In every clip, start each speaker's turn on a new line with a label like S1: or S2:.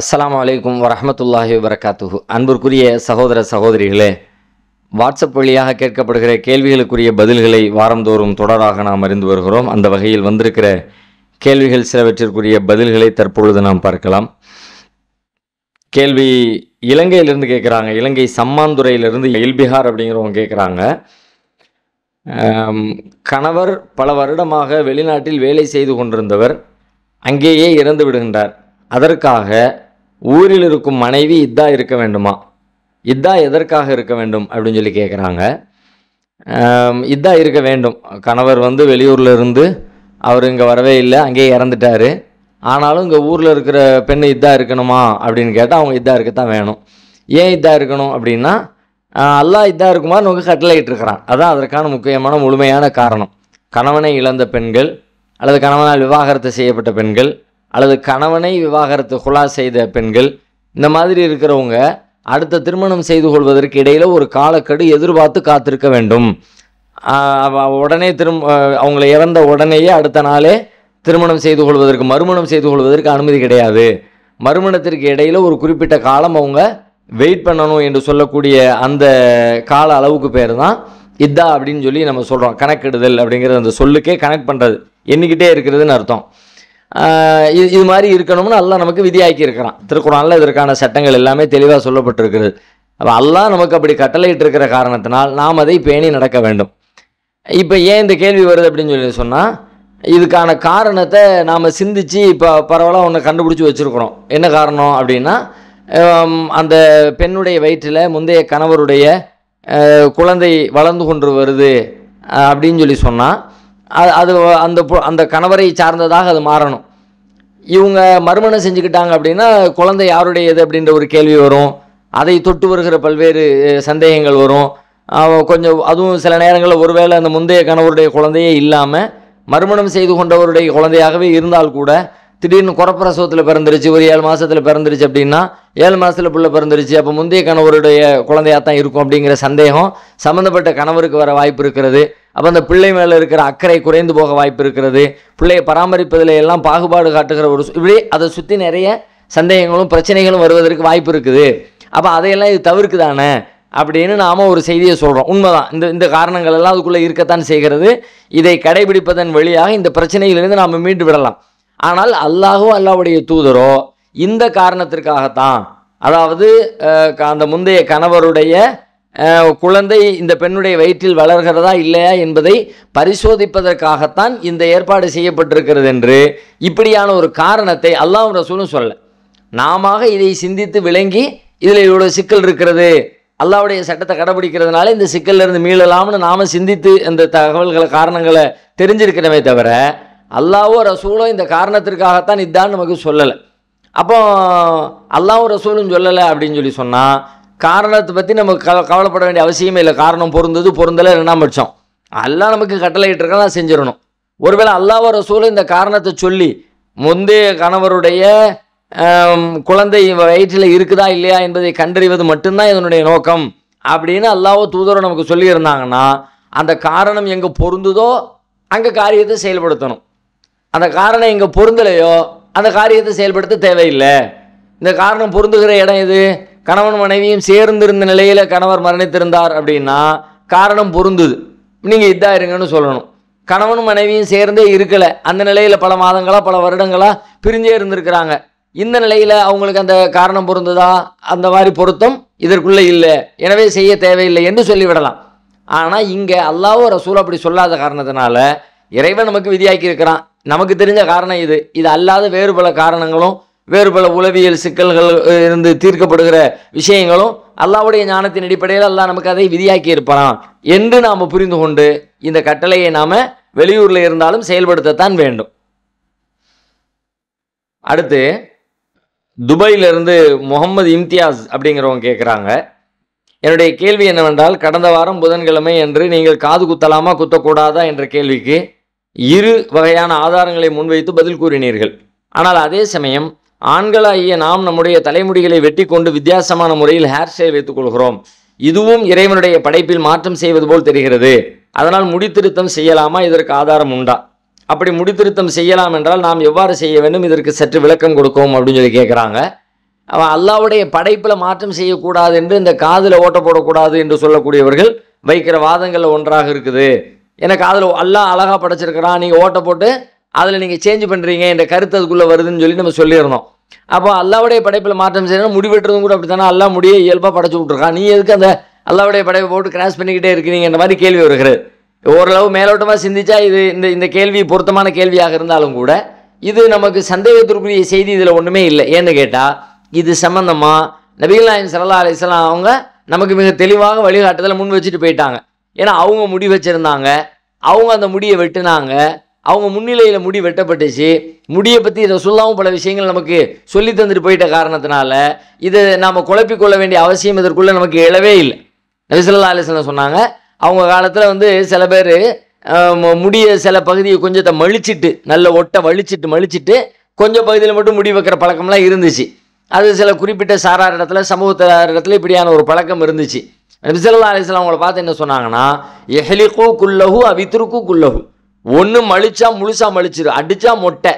S1: அஸ்லாம் வலைக்கும் வரமத்துல்லாஹி வரகாத்துஹு அன்பிற்குரிய சகோதர சகோதரிகளே வாட்ஸ்அப் வழியாக கேட்கப்படுகிற கேள்விகளுக்குரிய பதில்களை வாரந்தோறும் தொடராக நாம் அறிந்து வருகிறோம் அந்த வகையில் வந்திருக்கிற கேள்விகள் சிலவற்றிற்குரிய பதில்களை தற்பொழுது நாம் பார்க்கலாம் கேள்வி இலங்கையிலிருந்து கேட்குறாங்க இலங்கை சம்மாந்துறையிலிருந்து எல்பிஹார் அப்படிங்கிறவங்க கேட்குறாங்க கணவர் பல வருடமாக வெளிநாட்டில் வேலை செய்து கொண்டிருந்தவர் அங்கேயே இறந்து விடுகின்றார் அதற்காக ஊரில் இருக்கும் மனைவி இதா இருக்க வேண்டுமா இதா எதற்காக இருக்க வேண்டும் அப்படின்னு சொல்லி கேட்குறாங்க இதாக இருக்க வேண்டும் கணவர் வந்து வெளியூரில் இருந்து அவர் இங்கே வரவே இல்லை அங்கேயே இறந்துட்டார் ஆனாலும் இங்கே ஊரில் இருக்கிற பெண் இதாக இருக்கணுமா அப்படின்னு கேட்டால் அவங்க இதாக இருக்கத்தான் வேணும் ஏன் இதாக இருக்கணும் அப்படின்னா அல்லா இதாக இருக்குமா நமக்கு கட்டளையிட்டிருக்கிறான் அதான் அதற்கான முக்கியமான முழுமையான காரணம் கணவனை இழந்த பெண்கள் அல்லது கணவனால் விவாகரத்து செய்யப்பட்ட பெண்கள் அல்லது கணவனை விவாகரத்து குலா செய்த பெண்கள் இந்த மாதிரி இருக்கிறவங்க அடுத்த திருமணம் செய்து கொள்வதற்கு இடையில் ஒரு காலக்கெடு எதிர்பார்த்து காத்திருக்க வேண்டும் உடனே திரும் அவங்களை இறந்த உடனேயே அடுத்த நாளே திருமணம் செய்து கொள்வதற்கு மறுமணம் செய்து கொள்வதற்கு அனுமதி கிடையாது மறுமணத்திற்கு இடையில் ஒரு குறிப்பிட்ட காலம் அவங்க வெயிட் பண்ணணும் என்று சொல்லக்கூடிய அந்த கால அளவுக்கு பேர் தான் இதா அப்படின்னு சொல்லி நம்ம சொல்கிறோம் கணக்கிடுதல் அப்படிங்கிறது அந்த சொல்லுக்கே கனெக்ட் பண்ணுறது எண்ணிக்கிட்டே இருக்கிறதுன்னு அர்த்தம் இது இது மாதிரி இருக்கணும்னு அல்லா நமக்கு விதியாக்கி இருக்கிறான் திருக்குறானில் இதற்கான சட்டங்கள் எல்லாமே தெளிவாக சொல்லப்பட்டிருக்கிறது அப்போ அல்லா நமக்கு அப்படி கட்டளையிட்டு இருக்கிற காரணத்தினால் நாம் அதை பேணி நடக்க வேண்டும் இப்போ ஏன் இந்த கேள்வி வருது அப்படின்னு சொல்லி சொன்னால் இதுக்கான காரணத்தை நாம் சிந்தித்து இப்போ பரவாயில்ல ஒன்று கண்டுபிடிச்சி வச்சுருக்குறோம் என்ன காரணம் அப்படின்னா அந்த பெண்ணுடைய வயிற்றில் முந்தைய கணவருடைய குழந்தை வளர்ந்து கொண்டு வருது அப்படின்னு சொல்லி சொன்னால் அது அந்த அந்த கணவரை சார்ந்ததாக அது மாறணும் இவங்க மறுமணம் செஞ்சுக்கிட்டாங்க அப்படின்னா குழந்தை யாருடையது அப்படின்ற ஒரு கேள்வி வரும் அதை தொட்டு வருகிற பல்வேறு சந்தேகங்கள் வரும் கொஞ்சம் அதுவும் சில நேரங்களில் ஒருவேளை அந்த முந்தைய கணவருடைய குழந்தையே இல்லாமல் மறுமணம் செய்து கொண்டவருடைய குழந்தையாகவே இருந்தால் கூட திடீர்னு குறப்பிரசவத்தில் பிறந்துருச்சு ஒரு ஏழு மாதத்தில் பிறந்துருச்சு அப்படின்னா ஏழு மாதத்தில் பிள்ளை பிறந்துருச்சு அப்போ முந்தைய கணவருடைய குழந்தையாக தான் இருக்கும் அப்படிங்கிற சந்தேகம் சம்மந்தப்பட்ட கணவருக்கு வர வாய்ப்பு இருக்கிறது அப்போ அந்த பிள்ளை மேலே இருக்கிற அக்கறை குறைந்து போக வாய்ப்பு இருக்கிறது பிள்ளையை பராமரிப்பதில் எல்லாம் பாகுபாடு காட்டுகிற ஒரு இப்படி அதை சுற்றி நிறைய சந்தேகங்களும் பிரச்சனைகளும் வருவதற்கு வாய்ப்பு இருக்குது அப்போ அதையெல்லாம் இது தவிர்க்குதானே அப்படின்னு நாம் ஒரு செய்தியை சொல்கிறோம் உண்மைதான் இந்த இந்த காரணங்கள் எல்லாம் அதுக்குள்ளே இருக்கத்தான் செய்கிறது இதை கடைபிடிப்பதன் வழியாக இந்த பிரச்சனையிலிருந்து நாம் மீண்டு விடலாம் ஆனால் அல்லாஹோ அல்லாவுடைய தூதரோ இந்த காரணத்திற்காகத்தான் அதாவது அந்த முந்தைய கணவருடைய குழந்தை இந்த பெண்ணுடைய வயிற்றில் வளர்கிறதா இல்லையா என்பதை பரிசோதிப்பதற்காகத்தான் இந்த ஏற்பாடு செய்யப்பட்டிருக்கிறது என்று இப்படியான ஒரு காரணத்தை அல்லாஹ் ரசூலும் சொல்லலை நாம இதை சிந்தித்து விளங்கி இதில் இவ்வளோ சிக்கல் இருக்கிறது அல்லாவுடைய சட்டத்தை கடைபிடிக்கிறதுனால இந்த சிக்கல்லேருந்து மீளலாம்னு நாம் சிந்தித்து இந்த தகவல்களை காரணங்களை தெரிஞ்சிருக்கிறமே தவிர அல்லாவோ ரசூலோ இந்த காரணத்திற்காகத்தான் இதான்னு நமக்கு சொல்லலை அப்போ அல்லாவும் ரசூலும் சொல்லலை அப்படின்னு சொல்லி சொன்னால் காரணத்தை பற்றி நம்ம கவ கவலைப்பட வேண்டிய அவசியமே இல்லை காரணம் பொருந்தது பொருந்தலை என்ன மச்சம் அல்லா நமக்கு கட்டளை இருக்கா நான் செஞ்சிடணும் ஒருவேளை அல்லாவோட சூழல் இந்த காரணத்தை சொல்லி முந்தைய கணவருடைய குழந்தை வயிற்றில் இருக்குதா இல்லையா என்பதை கண்டறிவது மட்டும்தான் இதனுடைய நோக்கம் அப்படின்னு அல்லாவோ தூதரோ நமக்கு சொல்லியிருந்தாங்கன்னா அந்த காரணம் எங்கே பொருந்துதோ அங்கே காரியத்தை செயல்படுத்தணும் அந்த காரணம் எங்கே பொருந்தலையோ அந்த காரியத்தை செயல்படுத்த தேவையில்லை இந்த காரணம் பொருந்துகிற இடம் எது கணவன் மனைவியும் சேர்ந்திருந்த நிலையில் கணவர் மரணித்திருந்தார் அப்படின்னா காரணம் பொருந்துது நீங்கள் இதாக இருங்கன்னு சொல்லணும் கணவனும் மனைவியும் சேர்ந்தே இருக்கலை அந்த நிலையில் பல மாதங்களாக பல வருடங்களாக பிரிஞ்சே இருந்திருக்கிறாங்க இந்த நிலையில் அவங்களுக்கு அந்த காரணம் பொருந்ததா அந்த மாதிரி பொருத்தம் இதற்குள்ளே இல்லை எனவே செய்ய தேவையில்லை என்று சொல்லிவிடலாம் ஆனால் இங்கே அல்லாவோ ரசூல் அப்படி சொல்லாத காரணத்தினால இறைவன் நமக்கு விதியாக்கி இருக்கிறான் நமக்கு தெரிஞ்ச காரணம் இது இது அல்லாத வேறு பல காரணங்களும் வேறு பல உளவியல் சிக்கல்கள் இருந்து தீர்க்கப்படுகிற விஷயங்களும் அல்லாவுடைய ஞானத்தின் அடிப்படையில் அல்லா நமக்கு அதை விதியாக்கி இருப்பான் என்று நாம் புரிந்து கொண்டு இந்த கட்டளையை நாம் வெளியூரில் இருந்தாலும் செயல்படுத்தத்தான் வேண்டும் அடுத்து துபாயிலிருந்து முகமது இம்தியாஸ் அப்படிங்கிறவங்க கேட்குறாங்க என்னுடைய கேள்வி என்னவென்றால் கடந்த வாரம் புதன்கிழமை என்று நீங்கள் காது குத்தலாமா குத்தக்கூடாதா என்ற கேள்விக்கு இரு வகையான ஆதாரங்களை முன்வைத்து பதில் கூறினீர்கள் ஆனால் அதே சமயம் ஆண்களாகிய நாம் நம்முடைய தலைமுடிகளை வெட்டி கொண்டு வித்தியாசமான முறையில் ஹேர் ஸ்டைல் வைத்துக் கொள்கிறோம் இதுவும் இறைவனுடைய படைப்பில் மாற்றம் செய்வது போல் தெரிகிறது அதனால் முடித்திருத்தம் செய்யலாமா இதற்கு ஆதாரம் உண்டா அப்படி முடித்திருத்தம் செய்யலாம் என்றால் நாம் எவ்வாறு செய்ய வேண்டும் இதற்கு சற்று விளக்கம் கொடுக்கும் அப்படின்னு சொல்லி கேட்குறாங்க அவன் அல்லாவுடைய படைப்பில் மாற்றம் செய்யக்கூடாது என்று இந்த காதில் ஓட்ட போடக்கூடாது என்று சொல்லக்கூடியவர்கள் வைக்கிற வாதங்களில் ஒன்றாக இருக்குது எனக்கு அதில் அல்லா அழகாக படைச்சிருக்கிறான் நீங்கள் ஓட்ட போட்டு அதில் நீங்கள் சேஞ்ச் பண்ணுறீங்க என்ற கருத்து அதுக்குள்ளே வருதுன்னு சொல்லி நம்ம சொல்லியிருந்தோம் அப்போ அல்லாவுடைய படைப்பில் மாற்றம் செய்யணும் முடிவெட்டுறதும் கூட அப்படி தானே அல்லா முடிய இயல்பாக படைச்சு விட்ருக்கான் நீ எதுக்கு அந்த அல்லாவுடைய படைப்பை போட்டு கிராஸ் பண்ணிக்கிட்டே இந்த மாதிரி கேள்வி வருகிறது ஓரளவு மேலோட்டமாக சிந்திச்சா இது இந்த இந்த கேள்வி பொருத்தமான கேள்வியாக இருந்தாலும் கூட இது நமக்கு சந்தேகத்திற்குரிய செய்தி இதில் ஒன்றுமே இல்லை ஏன்னு கேட்டால் இது சம்மந்தமாக நபிகள் நாயம் சல்லா அலிஸ்லாம் அவங்க நமக்கு மிக தெளிவாக வழிகாட்டுதலை முன் வச்சுட்டு போயிட்டாங்க ஏன்னா அவங்க முடி வச்சுருந்தாங்க அவங்க அந்த முடியை வெட்டினாங்க அவங்க முன்னிலையில் முடி வெட்டப்பட்டுச்சு முடியை பற்றி இதை சொல்லாமல் பல விஷயங்கள் நமக்கு சொல்லி தந்துட்டு போயிட்ட காரணத்தினால இதை நாம் குழப்பிக்கொள்ள வேண்டிய அவசியம் இதற்குள்ளே நமக்கு எழவே இல்லை நபிசல்லா அலிஸ்லாம் சொன்னாங்க அவங்க காலத்தில் வந்து சில பேர் முடிய சில பகுதியை கொஞ்சத்தை மழிச்சிட்டு நல்ல ஒட்டை வலிச்சிட்டு மழிச்சிட்டு கொஞ்சம் பகுதியில் மட்டும் முடி வைக்கிற பழக்கம்லாம் இருந்துச்சு அது சில குறிப்பிட்ட சாரார் இடத்துல சமூகத்தார் இடத்துல இப்படியான ஒரு பழக்கம் இருந்துச்சு நபிசல்லா அலிஸ்லாம் அவங்கள பார்த்து என்ன சொன்னாங்கன்னா எஹலிக்கு குல்லஹு அவித்ருக்கு குல்லஹு ஒன்று மலிச்சா முழுசாக மலிச்சிரு அடித்தா மொட்டை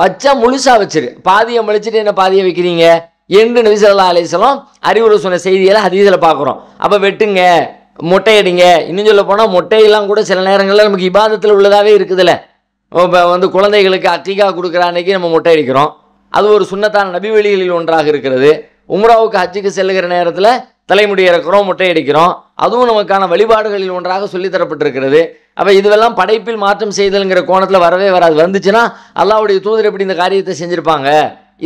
S1: வச்சா முழுசாக வச்சிரு பாதியை மலிச்சிட்டு என்ன பாதியை வைக்கிறீங்க என்று நபிசல்லா அலிசலம் அறிவுரை சொன்ன செய்தியெல்லாம் அதிகத்தில் பார்க்குறோம் அப்போ வெட்டுங்க மொட்டையடிங்க இன்னும் சொல்ல போனால் மொட்டையெல்லாம் கூட சில நேரங்களில் நமக்கு இபாதத்தில் உள்ளதாகவே இருக்குதுல்ல இப்போ வந்து குழந்தைகளுக்கு அத்திகா கொடுக்குற அன்னைக்கு நம்ம மொட்டை அடிக்கிறோம் அது ஒரு சுண்ணத்தான நபி வழிகளில் ஒன்றாக இருக்கிறது உம்ராவுக்கு ஹஜ்ஜுக்கு செல்லுகிற நேரத்தில் தலைமுடி இறக்குறோம் முட்டை அடிக்கிறோம் அதுவும் நமக்கான வழிபாடுகளில் ஒன்றாக சொல்லித்தரப்பட்டிருக்கிறது அப்போ இதுவெல்லாம் படைப்பில் மாற்றம் செய்தல்ங்கிற கோணத்தில் வரவே வராது வந்துச்சுன்னா அல்லாவுடைய தூதர் எப்படி இந்த காரியத்தை செஞ்சுருப்பாங்க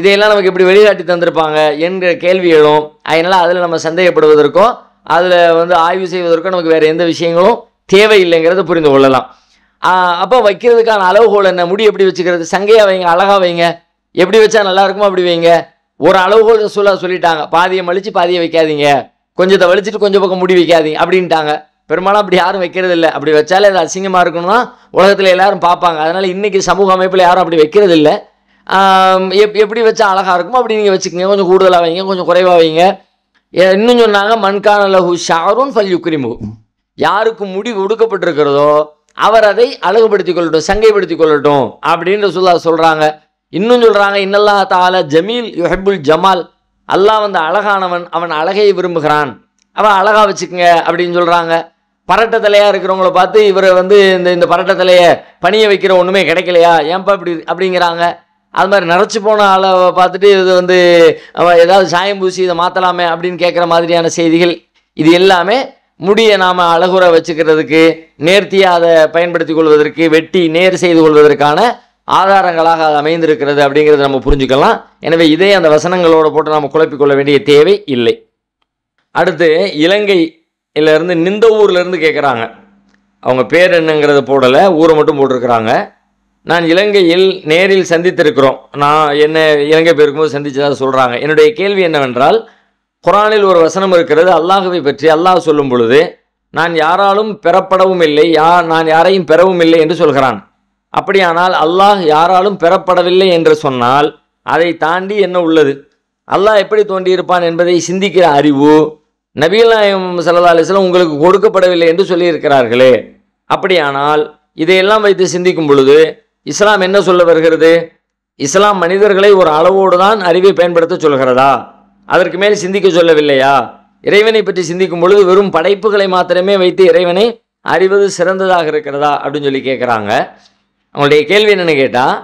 S1: இதையெல்லாம் நமக்கு எப்படி வெளியாட்டி தந்திருப்பாங்க என்கிற கேள்வி எழும் அதனால் அதில் நம்ம சந்தேகப்படுவதற்கும் அதில் வந்து ஆய்வு செய்வதற்கும் நமக்கு வேறு எந்த விஷயங்களும் தேவையில்லைங்கிறத புரிந்து கொள்ளலாம் அப்போ வைக்கிறதுக்கான அளவுகோல் என்ன முடி எப்படி வச்சுக்கிறது சங்கையாக வைங்க அழகாக வைங்க எப்படி வச்சா நல்லா இருக்குமோ அப்படி வைங்க ஒரு அளவுகோல் சொல்ல சொல்லிட்டாங்க பாதியை மலிச்சு பாதியை வைக்காதீங்க கொஞ்சத்தை வலிச்சிட்டு கொஞ்சம் பக்கம் முடி வைக்காதீங்க அப்படின்ட்டாங்க பெரும்பாலும் அப்படி யாரும் வைக்கிறது இல்லை அப்படி வச்சாலே அது அசிங்கமாக இருக்கணும்னா உலகத்தில் எல்லாரும் பார்ப்பாங்க அதனால் இன்றைக்கி சமூக அமைப்பில் யாரும் அப்படி வைக்கிறது இல்லை எப் எப்படி வச்சா அழகாக இருக்குமோ அப்படி நீங்கள் வச்சுக்கோங்க கொஞ்சம் கூடுதலாக வைங்க கொஞ்சம் குறைவாக வைங்க இன்னும் சொன்னாங்க மண்கான லகு ஷாருன் ஃபல் யுக்ரிமு யாருக்கு முடி ஒடுக்கப்பட்டிருக்கிறதோ அவர் அதை அழகுபடுத்திக் கொள்ளட்டும் சங்கைப்படுத்திக் கொள்ளட்டும் அப்படின்னு சொல்ல சொல்கிறாங்க இன்னும் சொல்கிறாங்க இன்னல்லா தால ஜமீல் யுஹபுல் ஜமால் அல்லாஹ் வந்து அழகானவன் அவன் அழகை விரும்புகிறான் அவன் அழகாக வச்சுக்கங்க அப்படின்னு சொல்கிறாங்க பரட்ட தலையாக இருக்கிறவங்கள பார்த்து இவரை வந்து இந்த இந்த பரட்ட தலையை பணியை வைக்கிற ஒன்றுமே கிடைக்கலையா ஏன்பா இப்படி அப்படிங்கிறாங்க அது மாதிரி நிறச்சி போன ஆளை பார்த்துட்டு இது வந்து ஏதாவது சாயம் பூசி இதை மாற்றலாமே அப்படின்னு கேட்குற மாதிரியான செய்திகள் இது எல்லாமே முடியை நாம் அழகுற வச்சுக்கிறதுக்கு நேர்த்தியாக அதை பயன்படுத்தி கொள்வதற்கு வெட்டி நேர் செய்து கொள்வதற்கான ஆதாரங்களாக அது அமைந்திருக்கிறது அப்படிங்கிறத நம்ம புரிஞ்சுக்கலாம் எனவே இதே அந்த வசனங்களோடு போட்டு நாம் குழப்பிக்கொள்ள வேண்டிய தேவை இல்லை அடுத்து இலங்கையிலேருந்து நிந்த ஊர்லேருந்து கேட்குறாங்க அவங்க பேர் என்னங்கிறத போடலை ஊரை மட்டும் போட்டிருக்கிறாங்க நான் இலங்கையில் நேரில் சந்தித்திருக்கிறோம் நான் என்ன இலங்கை போயிருக்கும்போது சந்தித்ததாக சொல்கிறாங்க என்னுடைய கேள்வி என்னவென்றால் குரானில் ஒரு வசனம் இருக்கிறது அல்லாஹுவை பற்றி அல்லாஹ் சொல்லும் பொழுது நான் யாராலும் பெறப்படவும் இல்லை யா நான் யாரையும் பெறவும் இல்லை என்று சொல்கிறான் அப்படியானால் அல்லாஹ் யாராலும் பெறப்படவில்லை என்று சொன்னால் அதை தாண்டி என்ன உள்ளது அல்லாஹ் எப்படி தோண்டியிருப்பான் என்பதை சிந்திக்கிற அறிவு நபீலாயம் சல்லா அலிஸ்லாம் உங்களுக்கு கொடுக்கப்படவில்லை என்று சொல்லியிருக்கிறார்களே அப்படியானால் இதையெல்லாம் வைத்து சிந்திக்கும் பொழுது இஸ்லாம் என்ன சொல்ல வருகிறது இஸ்லாம் மனிதர்களை ஒரு அளவோடு தான் அறிவை பயன்படுத்த சொல்கிறதா அதற்கு மேல் சிந்திக்க சொல்லவில்லையா இறைவனை பற்றி சிந்திக்கும் பொழுது வெறும் படைப்புகளை மாத்திரமே வைத்து இறைவனை அறிவது சிறந்ததாக இருக்கிறதா அப்படின்னு சொல்லி கேட்குறாங்க அவங்களுடைய கேள்வி என்னென்னு கேட்டால்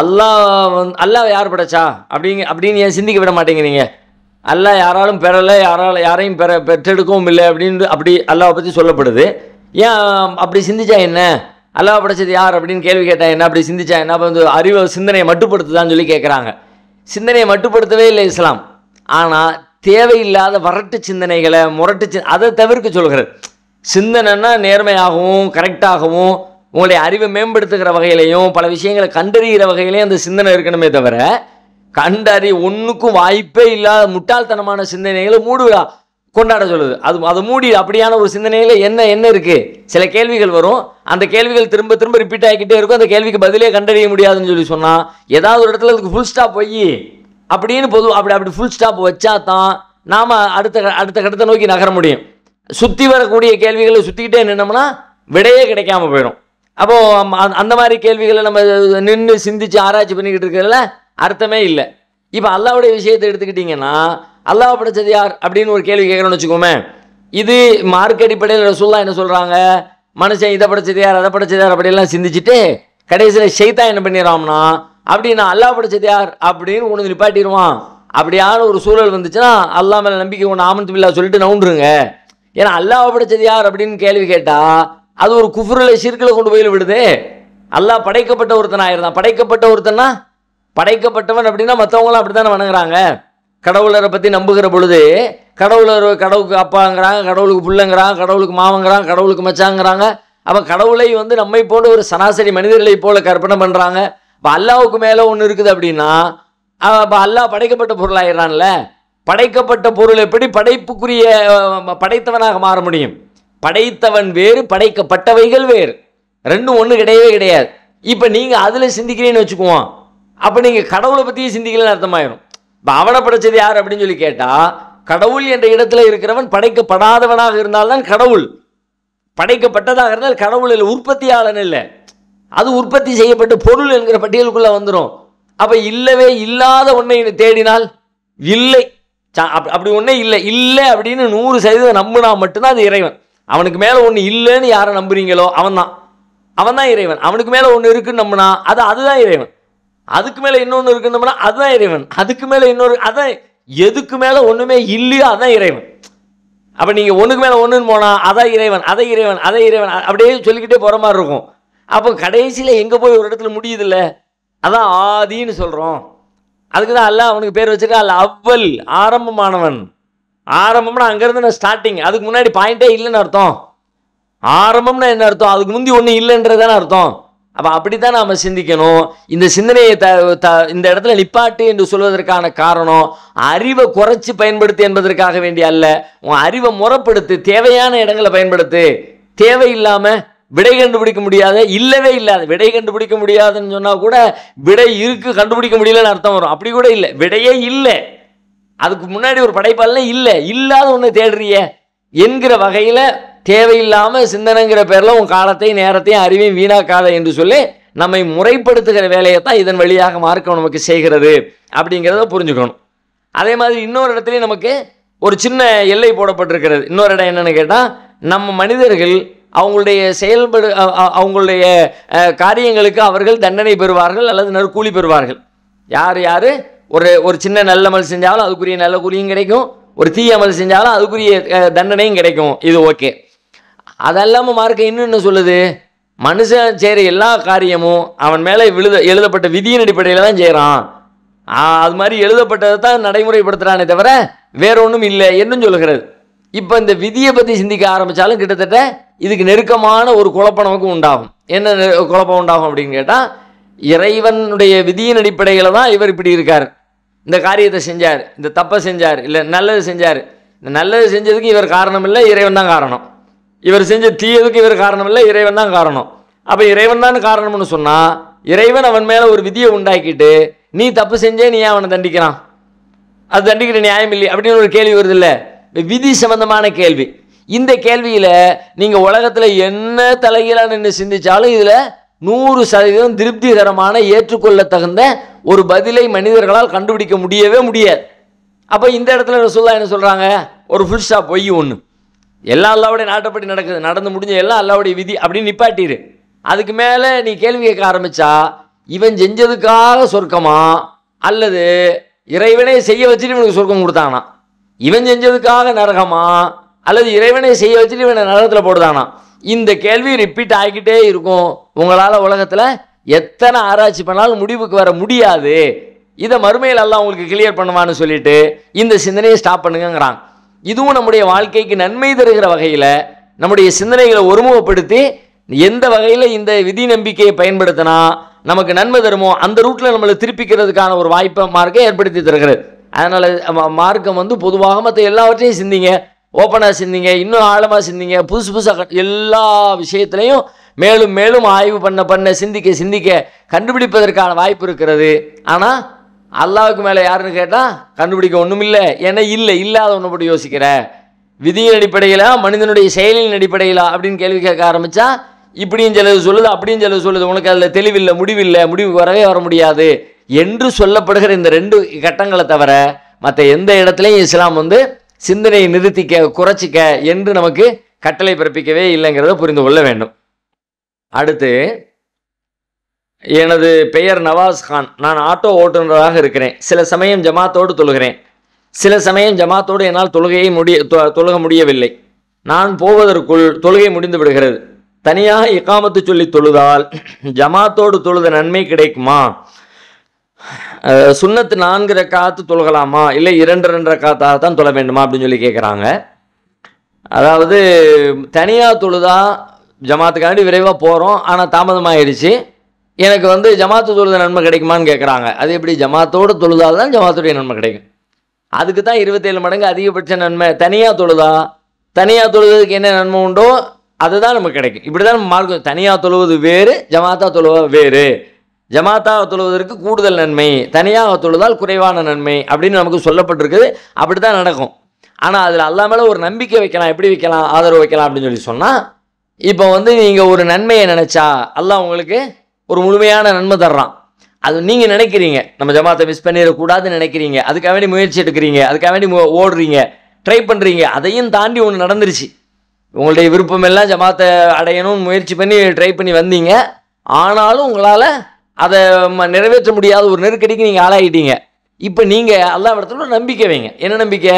S1: அல்லாஹ் வந் அல்லாஹ் யார் படைச்சா அப்படிங்க அப்படின்னு ஏன் சிந்திக்க விட மாட்டேங்கிறீங்க அல்லாஹ் யாராலும் பெறலை யாரால் யாரையும் பெற பெற்றெடுக்கவும் இல்லை அப்படின்னு அப்படி அல்லாவை பற்றி சொல்லப்படுது ஏன் அப்படி சிந்திச்சா என்ன அல்லாஹ் படைச்சது யார் அப்படின்னு கேள்வி கேட்டால் என்ன அப்படி சிந்திச்சா என்ன அப்போ வந்து அறிவு சிந்தனையை மட்டுப்படுத்துதான்னு சொல்லி கேட்குறாங்க சிந்தனையை மட்டுப்படுத்தவே இல்லை இஸ்லாம் ஆனால் தேவையில்லாத வரட்டு சிந்தனைகளை முரட்டு சி அதை தவிர்க்க சொல்கிறது சிந்தனைன்னா நேர்மையாகவும் கரெக்டாகவும் உங்களுடைய அறிவை மேம்படுத்துகிற வகையிலையும் பல விஷயங்களை கண்டறிகிற வகையிலையும் அந்த சிந்தனை இருக்கணுமே தவிர கண்டறி ஒன்றுக்கும் வாய்ப்பே இல்லாத முட்டாள்தனமான சிந்தனைகளை மூடுவிழா கொண்டாட சொல்லுது அது அதை மூடி அப்படியான ஒரு சிந்தனையில் என்ன என்ன இருக்குது சில கேள்விகள் வரும் அந்த கேள்விகள் திரும்ப திரும்ப ரிப்பீட் ஆகிக்கிட்டே இருக்கும் அந்த கேள்விக்கு பதிலே கண்டறிய முடியாதுன்னு சொல்லி சொன்னால் ஏதாவது ஒரு இடத்துல அதுக்கு ஃபுல் ஸ்டாப் போய் அப்படின்னு பொது அப்படி அப்படி ஃபுல் ஸ்டாப் வச்சா தான் நாம் அடுத்த அடுத்த கட்டத்தை நோக்கி நகர முடியும் சுற்றி வரக்கூடிய கேள்விகளை சுற்றிக்கிட்டே நின்னோம்னா விடையே கிடைக்காம போயிடும் அப்போது அந்த மாதிரி கேள்விகளை நம்ம நின்று சிந்திச்சு ஆராய்ச்சி பண்ணிக்கிட்டு இருக்கிறதுல அர்த்தமே இல்லை இப்போ அல்லாவுடைய விஷயத்தை எடுத்துக்கிட்டிங்கன்னா அல்லாஹ் படைச்சது யார் அப்படின்னு ஒரு கேள்வி கேட்குறோன்னு வச்சுக்கோமே இது மார்க் அடிப்படையில் ரசூல்லா என்ன சொல்கிறாங்க மனுஷன் இதை படைச்சது யார் அதை படைச்சது யார் அப்படியெல்லாம் சிந்திச்சுட்டு கடைசியில் ஷெய்தா என்ன அப்படி நான் அல்லா படைச்சது யார் அப்படின்னு உனக்கு நிப்பாட்டிடுவான் அப்படியான ஒரு சூழல் வந்துச்சுன்னா அல்லா மேலே நம்பிக்கை ஒன்று ஆமந்து இல்லா சொல்லிட்டு நவுண்டுருங்க ஏன்னா அல்லாவை படைச்சது யார் அப்படின்னு கேள்வி கேட்டால் அது ஒரு குஃபுரில் சீர்கில் கொண்டு போயில் விடுது அல்லாஹ் படைக்கப்பட்ட ஒருத்தன் ஆயிருந்தான் படைக்கப்பட்ட ஒருத்தன்னா படைக்கப்பட்டவன் அப்படின்னா மற்றவங்களும் அப்படி தானே வணங்குறாங்க கடவுளரை பற்றி நம்புகிற பொழுது கடவுளர் கடவுளுக்கு அப்பாங்கிறாங்க கடவுளுக்கு புள்ளங்கிறாங்க கடவுளுக்கு மாவங்கிறாங்க கடவுளுக்கு மச்சாங்கிறாங்க அப்போ கடவுளை வந்து நம்மை போன்ற ஒரு சராசரி மனிதர்களை போல கற்பனை பண்ணுறாங்க இப்போ அல்லாவுக்கு மேலே ஒன்று இருக்குது அப்படின்னா அப்போ அல்லாஹ் படைக்கப்பட்ட பொருள் ஆயிடுறான்ல படைக்கப்பட்ட பொருள் எப்படி படைப்புக்குரிய படைத்தவனாக மாற முடியும் படைத்தவன் வேறு படைக்கப்பட்டவைகள் வேறு ரெண்டும் ஒன்று கிடையவே கிடையாது இப்போ நீங்கள் அதில் சிந்திக்கிறீன்னு வச்சுக்குவோம் அப்போ நீங்கள் கடவுளை பற்றியும் சிந்திக்கலன்னு அர்த்தமாயிரும் இப்போ அவனை படைச்சது யார் அப்படின்னு சொல்லி கேட்டால் கடவுள் என்ற இடத்துல இருக்கிறவன் படைக்கப்படாதவனாக இருந்தால்தான் கடவுள் படைக்கப்பட்டதாக இருந்தால் கடவுள் இல்லை உற்பத்தியாளன் இல்லை அது உற்பத்தி செய்யப்பட்ட பொருள் என்கிற பட்டியலுக்குள்ளே வந்துடும் அப்போ இல்லவே இல்லாத ஒன்றை தேடினால் இல்லை அப்படி ஒன்றே இல்லை இல்லை அப்படின்னு நூறு சதவீதம் நம்பினா மட்டும்தான் அது இறைவன் அவனுக்கு மேலே ஒன்று இல்லைன்னு யாரை நம்புறீங்களோ அவன் தான் அவன் தான் இறைவன் அவனுக்கு மேலே ஒன்று இருக்குன்னு நம்பினா அது அதுதான் இறைவன் அதுக்கு மேலே இன்னொன்று இருக்குன்னு நம்பினா அதுதான் இறைவன் அதுக்கு மேலே இன்னொரு அதான் எதுக்கு மேலே ஒன்றுமே இல்லையோ அதான் இறைவன் அப்போ நீங்கள் ஒன்றுக்கு மேலே ஒன்றுன்னு போனால் அதான் இறைவன் அதை இறைவன் அதை இறைவன் அப்படியே சொல்லிக்கிட்டே போகிற மாதிரி இருக்கும் அப்போ கடைசியில் எங்கே போய் ஒரு இடத்துல முடியுதுல்ல அதான் ஆதின்னு சொல்கிறோம் அதுக்கு தான் அல்ல அவனுக்கு பேர் வச்சுட்டு அல்ல அவ்வல் ஆரம்பமானவன் ஆரம்பம்னா அங்கேருந்து நான் ஸ்டார்டிங் அதுக்கு முன்னாடி பாயிண்டே இல்லைன்னு அர்த்தம் ஆரம்பம்னா என்ன அர்த்தம் அதுக்கு முந்தி ஒன்றும் இல்லைன்றதான அர்த்தம் அப்போ அப்படி தான் நாம் சிந்திக்கணும் இந்த சிந்தனையை த த இந்த இடத்துல நிப்பாட்டு என்று சொல்வதற்கான காரணம் அறிவை குறைச்சி பயன்படுத்து என்பதற்காக வேண்டிய அல்ல உன் அறிவை முறைப்படுத்து தேவையான இடங்களை பயன்படுத்து தேவையில்லாமல் விடை கண்டுபிடிக்க முடியாத இல்லவே இல்லாத விடை கண்டுபிடிக்க முடியாதுன்னு சொன்னால் கூட விடை இருக்கு கண்டுபிடிக்க முடியலன்னு அர்த்தம் வரும் அப்படி கூட இல்லை விடையே இல்லை அதுக்கு முன்னாடி ஒரு படைப்பாளனே இல்லை இல்லாத ஒன்று தேடுறிய என்கிற வகையில் தேவையில்லாமல் சிந்தனைங்கிற பேரில் உன் காலத்தையும் நேரத்தையும் அறிவையும் வீணாக்காத என்று சொல்லி நம்மை முறைப்படுத்துகிற வேலையை தான் இதன் வழியாக மார்க்கம் நமக்கு செய்கிறது அப்படிங்கிறத புரிஞ்சுக்கணும் அதே மாதிரி இன்னொரு இடத்துலையும் நமக்கு ஒரு சின்ன எல்லை போடப்பட்டிருக்கிறது இன்னொரு இடம் என்னென்னு கேட்டால் நம்ம மனிதர்கள் அவங்களுடைய செயல்படு அவங்களுடைய காரியங்களுக்கு அவர்கள் தண்டனை பெறுவார்கள் அல்லது நறுக்கூலி பெறுவார்கள் யார் யார் ஒரு ஒரு சின்ன நல்ல அமல் செஞ்சாலும் அதுக்குரிய நல்ல குறியும் கிடைக்கும் ஒரு தீய அமல் செஞ்சாலும் அதுக்குரிய தண்டனையும் கிடைக்கும் இது ஓகே அதெல்லாம மார்க்க இன்னும் என்ன சொல்லுது மனுஷன் செய்கிற எல்லா காரியமும் அவன் மேலே விழுத எழுதப்பட்ட விதியின் அடிப்படையில் தான் செய்கிறான் அது மாதிரி எழுதப்பட்டதை தான் நடைமுறைப்படுத்துகிறானே தவிர வேற ஒன்றும் இல்லை என்னும் சொல்லுகிறது இப்போ இந்த விதியை பற்றி சிந்திக்க ஆரம்பித்தாலும் கிட்டத்தட்ட இதுக்கு நெருக்கமான ஒரு குழப்பம் நமக்கு உண்டாகும் என்ன குழப்பம் உண்டாகும் அப்படின்னு கேட்டால் இறைவனுடைய விதியின் அடிப்படையில் தான் இவர் இப்படி இருக்கார் இந்த காரியத்தை செஞ்சார் இந்த தப்பை செஞ்சார் இல்லை நல்லது செஞ்சார் இந்த நல்லது செஞ்சதுக்கு இவர் காரணம் இல்லை இறைவன் தான் காரணம் இவர் செஞ்ச தீயதுக்கு இவர் காரணம் இல்லை இறைவன் தான் காரணம் அப்போ இறைவன் தான் காரணம்னு சொன்னால் இறைவன் அவன் மேலே ஒரு விதியை உண்டாக்கிட்டு நீ தப்பு செஞ்சே நீ அவனை தண்டிக்கிறான் அது தண்டிக்கிற நியாயம் இல்லை அப்படின்னு ஒரு கேள்வி வருது இல்லை விதி சம்பந்தமான கேள்வி இந்த கேள்வியில் நீங்கள் உலகத்தில் என்ன தலைகீழாக நின்று சிந்தித்தாலும் இதில் நூறு சதவீதம் திருப்திகரமான தகுந்த ஒரு பதிலை மனிதர்களால் கண்டுபிடிக்க முடியவே முடியாது அப்போ இந்த இடத்துல ரசூல்லா என்ன சொல்கிறாங்க ஒரு ஃபுல் ஸ்டாப் பொய் ஒன்று எல்லாம் அல்லாவுடைய நாட்டப்படி நடக்குது நடந்து முடிஞ்ச எல்லாம் அல்லாவுடைய விதி அப்படின்னு நிப்பாட்டிடு அதுக்கு மேலே நீ கேள்வி கேட்க ஆரம்பித்தா இவன் செஞ்சதுக்காக சொர்க்கமா அல்லது இறைவனை செய்ய வச்சுட்டு இவனுக்கு சொர்க்கம் கொடுத்தானா இவன் செஞ்சதுக்காக நரகமா அல்லது இறைவனை செய்ய வச்சுட்டு இவனை நரகத்தில் போடுதானா இந்த கேள்வி ரிப்பீட் ஆகிக்கிட்டே இருக்கும் உங்களால் உலகத்தில் எத்தனை ஆராய்ச்சி பண்ணாலும் முடிவுக்கு வர முடியாது இதை மறுமையில் எல்லாம் உங்களுக்கு கிளியர் பண்ணுவான்னு சொல்லிட்டு இந்த சிந்தனையை ஸ்டாப் பண்ணுங்கிறான் இதுவும் நம்முடைய வாழ்க்கைக்கு நன்மை தருகிற வகையில் நம்முடைய சிந்தனைகளை ஒருமுகப்படுத்தி எந்த வகையில் இந்த விதி நம்பிக்கையை பயன்படுத்தினா நமக்கு நன்மை தருமோ அந்த ரூட்டில் நம்மளை திருப்பிக்கிறதுக்கான ஒரு வாய்ப்பை மார்க்கை ஏற்படுத்தி தருகிறது அதனால் மார்க்கம் வந்து பொதுவாக மற்ற எல்லாவற்றையும் சிந்திங்க ஓப்பனாக சிந்திங்க இன்னும் ஆழமாக சிந்திங்க புதுசு புதுசாக எல்லா விஷயத்துலையும் மேலும் மேலும் ஆய்வு பண்ண பண்ண சிந்திக்க சிந்திக்க கண்டுபிடிப்பதற்கான வாய்ப்பு இருக்கிறது ஆனால் அல்லாவுக்கு மேலே யாருன்னு கேட்டால் கண்டுபிடிக்க ஒன்றும் இல்லை ஏன்னா இல்லை இல்லாத ஒன்று போட்டு யோசிக்கிற விதியின் அடிப்படையிலா மனிதனுடைய செயலின் அடிப்படையிலா அப்படின்னு கேள்வி கேட்க ஆரம்பித்தா இப்படியும் சிலது சொல்லுது அப்படியும் சிலது சொல்லுது உனக்கு அதில் தெளிவில்லை முடிவில்லை முடிவு வரவே வர முடியாது என்று சொல்லப்படுகிற இந்த ரெண்டு கட்டங்களை தவிர மற்ற எந்த இடத்துலையும் இஸ்லாம் வந்து சிந்தனையை நிறுத்திக்க குறைச்சிக்க என்று நமக்கு கட்டளை பிறப்பிக்கவே இல்லைங்கிறத புரிந்து கொள்ள வேண்டும் அடுத்து எனது பெயர் நவாஸ் கான் நான் ஆட்டோ ஓட்டுநராக இருக்கிறேன் சில சமயம் ஜமாத்தோடு தொழுகிறேன் சில சமயம் ஜமாத்தோடு என்னால் தொழுகையை முடிய தொழுக முடியவில்லை நான் போவதற்குள் தொழுகை முடிந்து விடுகிறது தனியாக இக்காமத்து சொல்லி தொழுதால் ஜமாத்தோடு தொழுத நன்மை கிடைக்குமா சுண்ணத்து நான்கு ரக்காத்து தொழுகலாமா இல்லை இரண்டு ரெண்டு ரக்காத்தாக தான் தொழ வேண்டுமா அப்படின்னு சொல்லி கேட்குறாங்க அதாவது தனியாக தொழுதா ஜமாத்துக்காண்டி விரைவாக போகிறோம் ஆனால் தாமதமாகிடுச்சு எனக்கு வந்து ஜமாத்து தொழுத நன்மை கிடைக்குமான்னு கேட்குறாங்க அது எப்படி ஜமாத்தோடு தொழுதால் தான் ஜமாத்துடைய நன்மை கிடைக்கும் அதுக்கு தான் இருபத்தேழு மடங்கு அதிகபட்ச நன்மை தனியாக தொழுதா தனியாக தொழுதுக்கு என்ன நன்மை உண்டோ அதுதான் நமக்கு கிடைக்கும் இப்படி தான் மார்க்கம் தனியாக தொழுவது வேறு ஜமாத்தா தொழுவது வேறு ஜமாத்தாக தொழுவதற்கு கூடுதல் நன்மை தனியாக தொழுதால் குறைவான நன்மை அப்படின்னு நமக்கு சொல்லப்பட்டிருக்குது அப்படி தான் நடக்கும் ஆனால் அதில் அல்லா மேலே ஒரு நம்பிக்கை வைக்கலாம் எப்படி வைக்கலாம் ஆதரவு வைக்கலாம் அப்படின்னு சொல்லி சொன்னால் இப்போ வந்து நீங்கள் ஒரு நன்மையை நினச்சா அல்லா உங்களுக்கு ஒரு முழுமையான நன்மை தர்றான் அது நீங்கள் நினைக்கிறீங்க நம்ம ஜமாத்தை மிஸ் பண்ணிடக்கூடாதுன்னு நினைக்கிறீங்க அதுக்காக வேண்டி முயற்சி எடுக்கிறீங்க அதுக்காக வேண்டி ஓடுறீங்க ட்ரை பண்ணுறீங்க அதையும் தாண்டி ஒன்று நடந்துருச்சு உங்களுடைய விருப்பமெல்லாம் ஜமாத்தை அடையணும்னு முயற்சி பண்ணி ட்ரை பண்ணி வந்தீங்க ஆனாலும் உங்களால் அதை நிறைவேற்ற முடியாத ஒரு நெருக்கடிக்கு நீங்கள் ஆளாகிட்டீங்க இப்போ நீங்கள் எல்லா இடத்துல நம்பிக்கை வைங்க என்ன நம்பிக்கை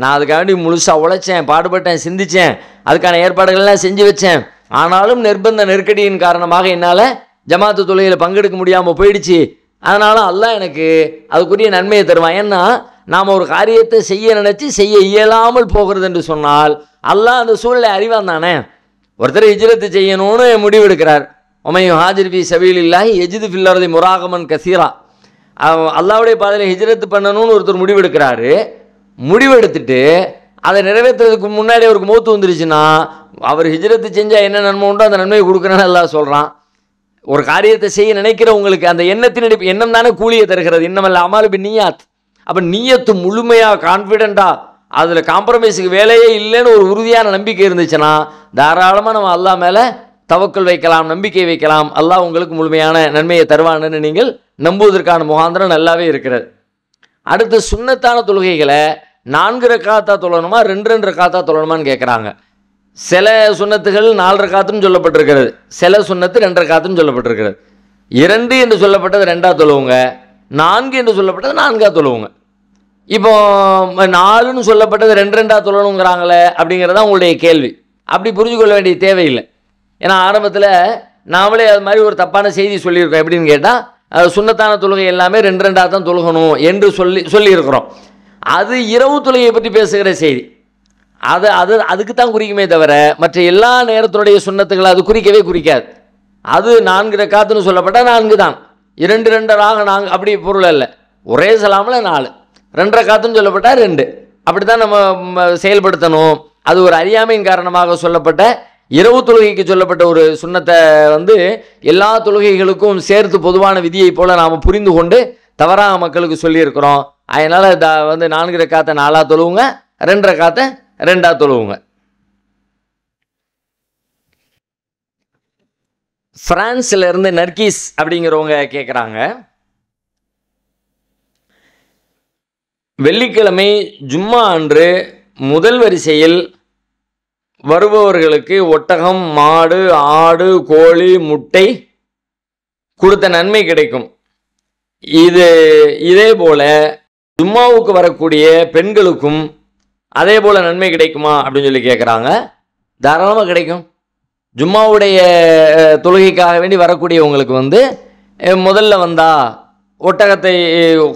S1: நான் அதுக்காண்டி முழுசாக உழைச்சேன் பாடுபட்டேன் சிந்தித்தேன் அதுக்கான ஏற்பாடுகள்லாம் செஞ்சு வச்சேன் ஆனாலும் நிர்பந்த நெருக்கடியின் காரணமாக என்னால் ஜமாத்து தொழிலில் பங்கெடுக்க முடியாமல் போயிடுச்சு அதனால அல்ல எனக்கு அதுக்குரிய நன்மையை தருவான் ஏன்னா நாம் ஒரு காரியத்தை செய்ய நினச்சி செய்ய இயலாமல் போகிறது என்று சொன்னால் அல்லா அந்த சூழ்நிலை அறிவான் தானே ஒருத்தர் இஜிலத்து செய்யணும்னு முடிவெடுக்கிறார் உமையும் ஹாஜிர் பி சபீல் இல்லாஹி எஜிது ஃபில்லரதி முராகமன் கசீரா அல்லாவுடைய பாதையில் ஹிஜ்ரத்து பண்ணணும்னு ஒருத்தர் முடிவெடுக்கிறாரு முடிவெடுத்துட்டு அதை நிறைவேற்றுறதுக்கு முன்னாடி அவருக்கு மூத்து வந்துருச்சுன்னா அவர் ஹிஜ்ரத்து செஞ்சால் என்ன நன்மை உண்டோ அந்த நன்மையை கொடுக்குறேன்னு எல்லாம் சொல்கிறான் ஒரு காரியத்தை செய்ய நினைக்கிறவங்களுக்கு அந்த எண்ணத்தினடி எண்ணம் தானே கூலியை தருகிறது இன்னமல்ல அமால் இப்போ நீயாத் அப்போ நீயத்து முழுமையாக கான்ஃபிடெண்ட்டாக அதில் காம்ப்ரமைஸுக்கு வேலையே இல்லைன்னு ஒரு உறுதியான நம்பிக்கை இருந்துச்சுன்னா தாராளமாக நம்ம அல்லா மேலே தவக்கல் வைக்கலாம் நம்பிக்கை வைக்கலாம் அல்லாஹ் உங்களுக்கு முழுமையான நன்மையை தருவான்னு நீங்கள் நம்புவதற்கான முகாந்திரம் நல்லாவே இருக்கிறது அடுத்து சுண்ணத்தான தொழுகைகளை நான்கு ரக்காத்தா தொழணுமா ரெண்டு ரெண்டு ரக்காத்தா தொழணுமான்னு கேட்குறாங்க சில சுண்ணத்துகள் நாலு ரக்காத்துன்னு சொல்லப்பட்டிருக்கிறது சில சுண்ணத்து ரெண்டு ரக்காத்துன்னு சொல்லப்பட்டிருக்கிறது இரண்டு என்று சொல்லப்பட்டது ரெண்டாக தொழுவுங்க நான்கு என்று சொல்லப்பட்டது நான்காக தொழுவுங்க இப்போ நாலுன்னு சொல்லப்பட்டது ரெண்டு ரெண்டாக தொழணுங்கிறாங்களே அப்படிங்கிறதான் உங்களுடைய கேள்வி அப்படி புரிஞ்சுக்கொள்ள வேண்டிய தேவையில்லை ஏன்னா ஆரம்பத்தில் நாமளே அது மாதிரி ஒரு தப்பான செய்தி சொல்லியிருக்கோம் எப்படின்னு கேட்டால் அது சுண்ணத்தான தொழுகை எல்லாமே ரெண்டு ரெண்டாக தான் தொழுகணும் என்று சொல்லி சொல்லியிருக்கிறோம் அது இரவு தொழுகையை பற்றி பேசுகிற செய்தி அது அது அதுக்கு தான் குறிக்குமே தவிர மற்ற எல்லா நேரத்தினுடைய சுண்ணத்துக்களை அது குறிக்கவே குறிக்காது அது நான்கு ரக்காத்துன்னு சொல்லப்பட்ட நான்கு தான் இரண்டு ராக நாங்கள் அப்படி பொருள் இல்லை ஒரே சலாமில் நாலு ரெண்டரை காத்துன்னு சொல்லப்பட்டால் ரெண்டு அப்படி தான் நம்ம செயல்படுத்தணும் அது ஒரு அறியாமையின் காரணமாக சொல்லப்பட்ட இரவு தொழுகைக்கு சொல்லப்பட்ட ஒரு சுண்ணத்தை வந்து எல்லா தொழுகைகளுக்கும் சேர்த்து பொதுவான விதியை போல நாம் புரிந்து கொண்டு தவறாக மக்களுக்கு சொல்லியிருக்கிறோம் அதனால் த வந்து நான்கு காற்றை நாலாக தொழுவுங்க ரெண்டு காற்றை ரெண்டாக தொழுவுங்க ஃப்ரான்ஸில் இருந்து நர்கீஸ் அப்படிங்கிறவங்க கேட்குறாங்க வெள்ளிக்கிழமை ஜும்மா அன்று முதல் வரிசையில் வருபவர்களுக்கு ஒட்டகம் மாடு ஆடு கோழி முட்டை கொடுத்த நன்மை கிடைக்கும் இது இதே போல் ஜும்மாவுக்கு வரக்கூடிய பெண்களுக்கும் அதே போல் நன்மை கிடைக்குமா அப்படின்னு சொல்லி கேட்குறாங்க தாராளமாக கிடைக்கும் ஜும்மாவுடைய தொழுகைக்காக வேண்டி வரக்கூடியவங்களுக்கு வந்து முதல்ல வந்தா ஒட்டகத்தை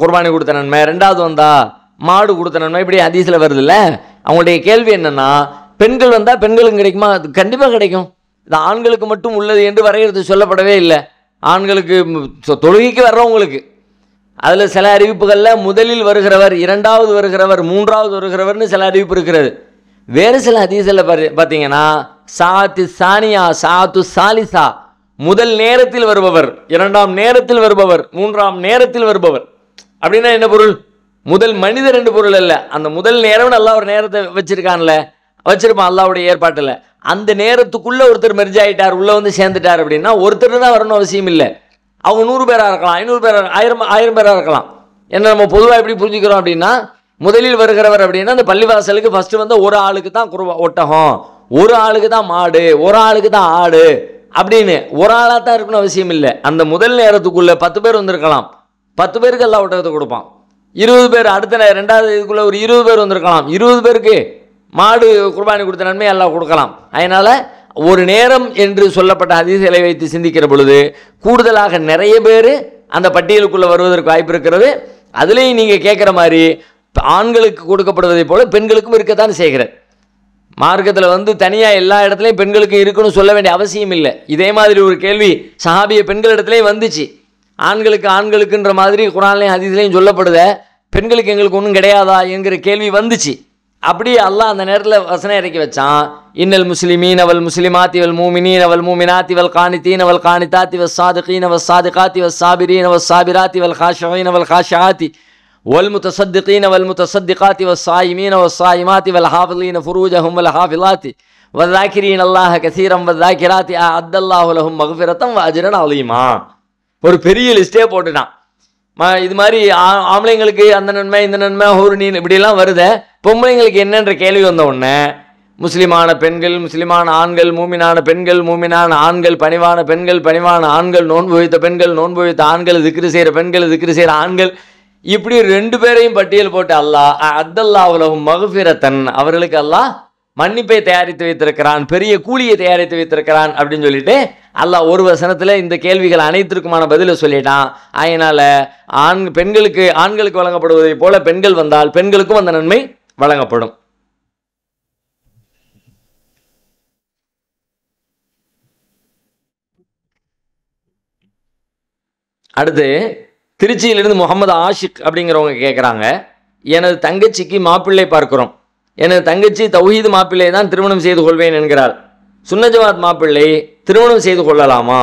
S1: குர்பானி கொடுத்த நன்மை ரெண்டாவது வந்தா மாடு கொடுத்த நன்மை இப்படி அதிசயில் இல்லை அவங்களுடைய கேள்வி என்னென்னா பெண்கள் வந்தால் பெண்களுக்கு கிடைக்குமா அது கண்டிப்பாக கிடைக்கும் இது ஆண்களுக்கு மட்டும் உள்ளது என்று வரைகிறது சொல்லப்படவே இல்லை ஆண்களுக்கு தொழுகைக்கு வர்றவங்களுக்கு அதில் சில அறிவிப்புகளில் முதலில் வருகிறவர் இரண்டாவது வருகிறவர் மூன்றாவது வருகிறவர்னு சில அறிவிப்பு இருக்கிறது வேறு சில அதிசயில் பார்த்தீங்கன்னா சாத்து சானியா சாத்து சாலிசா முதல் நேரத்தில் வருபவர் இரண்டாம் நேரத்தில் வருபவர் மூன்றாம் நேரத்தில் வருபவர் அப்படின்னா என்ன பொருள் முதல் மனிதர் என்று பொருள் அல்ல அந்த முதல் நேரம் நல்லா ஒரு நேரத்தை வச்சிருக்கான்ல வச்சிருப்பான் அல்லாவுடைய ஏற்பாட்டில் அந்த நேரத்துக்குள்ளே ஒருத்தர் மெர்ஜ் ஆகிட்டார் உள்ளே வந்து சேர்ந்துட்டார் அப்படின்னா ஒருத்தர் தான் வரணும் அவசியம் இல்லை அவங்க நூறு பேராக இருக்கலாம் ஐநூறு பேராக ஆயிரம் ஆயிரம் பேராக இருக்கலாம் என்ன நம்ம பொதுவாக எப்படி புரிஞ்சுக்கிறோம் அப்படின்னா முதலில் வருகிறவர் அப்படின்னா அந்த பள்ளிவாசலுக்கு ஃபஸ்ட்டு வந்து ஒரு ஆளுக்கு தான் குருவா ஒட்டகம் ஒரு ஆளுக்கு தான் மாடு ஒரு ஆளுக்கு தான் ஆடு அப்படின்னு ஒரு ஆளாக தான் இருக்கணும் அவசியம் இல்லை அந்த முதல் நேரத்துக்குள்ளே பத்து பேர் வந்திருக்கலாம் பத்து பேருக்கு எல்லா ஒட்டகத்தை கொடுப்பான் இருபது பேர் அடுத்த ரெண்டாவது இதுக்குள்ளே ஒரு இருபது பேர் வந்திருக்கலாம் இருபது பேருக்கு மாடு குர்பானி கொடுத்த நன்மை எல்லாம் கொடுக்கலாம் அதனால் ஒரு நேரம் என்று சொல்லப்பட்ட அதிசலை வைத்து சிந்திக்கிற பொழுது கூடுதலாக நிறைய பேர் அந்த பட்டியலுக்குள்ளே வருவதற்கு வாய்ப்பு இருக்கிறது அதுலேயும் நீங்கள் கேட்குற மாதிரி ஆண்களுக்கு கொடுக்கப்படுவதைப் போல் பெண்களுக்கும் இருக்கத்தான் செய்கிறது மார்க்கத்தில் வந்து தனியாக எல்லா இடத்துலையும் பெண்களுக்கும் இருக்குன்னு சொல்ல வேண்டிய அவசியம் இல்லை இதே மாதிரி ஒரு கேள்வி சஹாபிய பெண்களிடத்துலேயும் வந்துச்சு ஆண்களுக்கு ஆண்களுக்குன்ற மாதிரி குரான்லையும் அதிசலையும் சொல்லப்படுத பெண்களுக்கு எங்களுக்கு ஒன்றும் கிடையாதா என்கிற கேள்வி வந்துச்சு அப்படி அல்லாஹ் அந்த நேரத்தில் வசனம் இறக்கி வச்சான் இன்னல் முஸ்லிமீன் அவள் முஸ்லிமாத்தி வல் மூமினீன் அவள் மூமினாத்தி வல் காணித்தீன் அவள் காணித்தாத்தி வஸ் சாதுகீன் அவள் சாதுகாத்தி வஸ் சாபிரீன் அவள் சாபிராத்தி வல் ஹாஷீன் அவள் ஹாஷாத்தி வல் முத்தசத்திகீன் அவள் முத்தசத்திகாத்தி வஸ் சாயிமீன் அவள் சாயிமாத்தி வல் ஹாஃபிலீன் ஃபுரூஜஹும் வல் ஹாஃபிலாத்தி வதாக்கிரீன் அல்லாஹ கசீரம் வதாக்கிராத்தி அத்தல்லாஹுலஹும் மகஃபிரத்தம் அஜரன் அலீமா ஒரு பெரிய லிஸ்டே போட்டுட்டான் இது மாதிரி ஆ ஆம்பளைங்களுக்கு அந்த நன்மை இந்த நன்மை நீ இப்படிலாம் வருத பொம்பளைங்களுக்கு என்னன்ற கேள்வி வந்த உடனே முஸ்லிமான பெண்கள் முஸ்லிமான ஆண்கள் மூமினான பெண்கள் மூமினான ஆண்கள் பணிவான பெண்கள் பணிவான ஆண்கள் நோன்பு வைத்த பெண்கள் நோன்பு வைத்த ஆண்கள் திக்ரு செய்கிற பெண்கள் திக்ரு செய்கிற ஆண்கள் இப்படி ரெண்டு பேரையும் பட்டியல் போட்டு அல்லாஹ் அத்தல்லா உலகம் மகுபிரத்தன் அவர்களுக்கு அல்லாஹ் மன்னிப்பை தயாரித்து வைத்திருக்கிறான் பெரிய கூலியை தயாரித்து வைத்திருக்கிறான் அப்படின்னு சொல்லிட்டு அல்லாஹ் ஒரு வசனத்தில் இந்த கேள்விகள் அனைத்திற்குமான பதிலை சொல்லிட்டான் அதனால் ஆண் பெண்களுக்கு ஆண்களுக்கு வழங்கப்படுவதைப் போல பெண்கள் வந்தால் பெண்களுக்கும் அந்த நன்மை வழங்கப்படும் அடுத்து திருச்சியிலிருந்து முகமது ஆஷிக் அப்படிங்கிறவங்க கேட்குறாங்க எனது தங்கச்சிக்கு மாப்பிள்ளை பார்க்குறோம் எனது தங்கச்சி தௌஹீது மாப்பிள்ளை தான் திருமணம் செய்து கொள்வேன் என்கிறாள் சுன்னஜவாத் மாப்பிள்ளை திருமணம் செய்து கொள்ளலாமா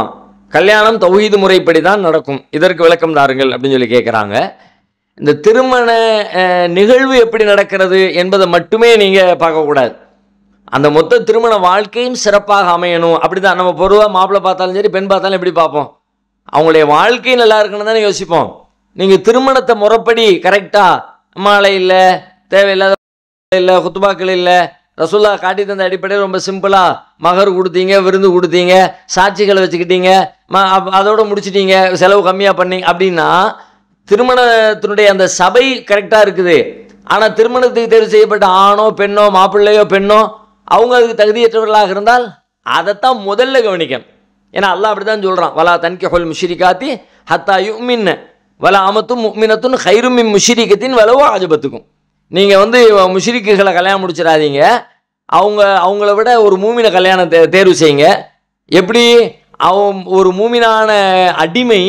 S1: கல்யாணம் தௌஹீது முறைப்படி தான் நடக்கும் இதற்கு விளக்கம் தாருங்கள் அப்படின்னு சொல்லி கேட்குறாங்க இந்த திருமண நிகழ்வு எப்படி நடக்கிறது என்பதை மட்டுமே நீங்கள் பார்க்கக்கூடாது அந்த மொத்த திருமண வாழ்க்கையும் சிறப்பாக அமையணும் அப்படி தான் நம்ம பொருவாக மாப்பிள்ளை பார்த்தாலும் சரி பெண் பார்த்தாலும் எப்படி பார்ப்போம் அவங்களுடைய வாழ்க்கை நல்லா இருக்குன்னு தானே யோசிப்போம் நீங்கள் திருமணத்தை முறைப்படி கரெக்டாக மாலையில் தேவையில்லாத இல்லை குத்துபாக்கள் இல்லை ரசூல்லா காட்டி தந்த அடிப்படையில் ரொம்ப சிம்பிளாக மகர் கொடுத்தீங்க விருந்து கொடுத்தீங்க சாட்சிகளை வச்சுக்கிட்டீங்க ம அதோடு முடிச்சிட்டீங்க செலவு கம்மியாக பண்ணி அப்படின்னா திருமணத்தினுடைய அந்த சபை கரெக்டாக இருக்குது ஆனால் திருமணத்துக்கு தேர்வு செய்யப்பட்ட ஆணோ பெண்ணோ மாப்பிள்ளையோ பெண்ணோ அவங்க அதுக்கு தகுதியற்றவர்களாக இருந்தால் அதைத்தான் முதல்ல கவனிக்கணும் ஏன்னா அல்லா அப்படி தான் சொல்கிறான் வலா தன்கி முஷிரி காத்தி ஹத்தா யுமின் வலா அமத்தும் முக்மினத்தும் ஹைருமின் முஷிரிக்கத்தின் வலவோ ஆஜபத்துக்கும் நீங்கள் வந்து முஷிரிக்குகளை கல்யாணம் முடிச்சிடாதீங்க அவங்க அவங்கள விட ஒரு மூமினை கல்யாணம் தே தேர்வு செய்யுங்க எப்படி அவன் ஒரு மூமினான அடிமை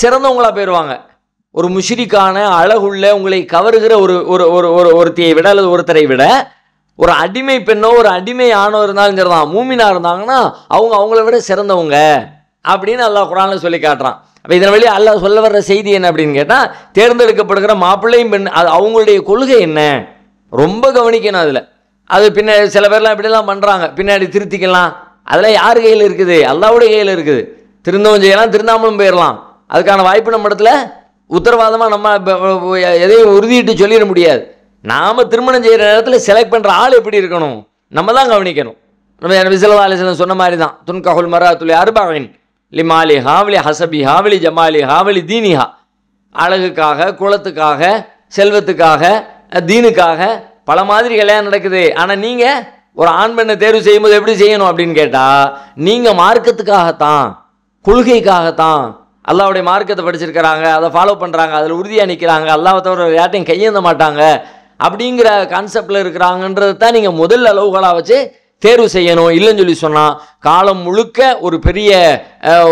S1: சிறந்தவங்களாக போயிடுவாங்க ஒரு முஷிரிக்கான அழகுள்ள உங்களை கவருகிற ஒரு ஒரு ஒரு ஒரு ஒருத்தியை விட அல்லது ஒருத்தரை விட ஒரு அடிமை பெண்ணோ ஒரு அடிமை ஆணோ இருந்தாலும் சரிதான் மூமினா இருந்தாங்கன்னா அவங்க அவங்கள விட சிறந்தவங்க அப்படின்னு நல்லா குரானில் சொல்லி காட்டுறான் அப்போ இதன் வழி அல்ல சொல்ல வர்ற செய்தி என்ன அப்படின்னு கேட்டால் தேர்ந்தெடுக்கப்படுகிற மாப்பிள்ளையும் பெண் அது அவங்களுடைய கொள்கை என்ன ரொம்ப கவனிக்கணும் அதில் அது பின்னாடி சில பேர்லாம் இப்படிலாம் பண்ணுறாங்க பின்னாடி திருத்திக்கலாம் அதெல்லாம் யார் கையில் இருக்குது அல்லாவுடைய கையில் இருக்குது திருந்தவும் செய்யலாம் திருந்தாமலும் போயிடலாம் அதுக்கான வாய்ப்பு நம்ம இடத்துல உத்தரவாதமாக நம்ம எதையும் உறுதியிட்டு சொல்லிட முடியாது நாம் திருமணம் செய்கிற நேரத்தில் செலக்ட் பண்ணுற ஆள் எப்படி இருக்கணும் நம்ம தான் கவனிக்கணும் நம்ம விசிலவாலிசனம் சொன்ன மாதிரி தான் துன்கஹுல் மரா துளி அருபாவின் லிமாலி ஹாவலி ஹசபி ஹாவலி ஜமாலி ஹாவலி தீனிஹா அழகுக்காக குளத்துக்காக செல்வத்துக்காக தீனுக்காக பல மாதிரி கல்யாணம் நடக்குது ஆனால் நீங்கள் ஒரு ஆண் பெண்ணை தேர்வு செய்யும்போது எப்படி செய்யணும் அப்படின்னு கேட்டால் நீங்கள் மார்க்கத்துக்காகத்தான் கொள்கைக்காகத்தான் அல்லாவுடைய மார்க்கத்தை படிச்சிருக்கிறாங்க அதை ஃபாலோ பண்ணுறாங்க அதில் உறுதியாக நிற்கிறாங்க அல்லாவை தவிர யார்ட்டையும் கையேந்த மாட்டாங்க அப்படிங்கிற கான்செப்டில் இருக்கிறாங்கன்றதை தான் நீங்கள் முதல் அளவுகளாக வச்சு தேர்வு செய்யணும் இல்லைன்னு சொல்லி சொன்னால் காலம் முழுக்க ஒரு பெரிய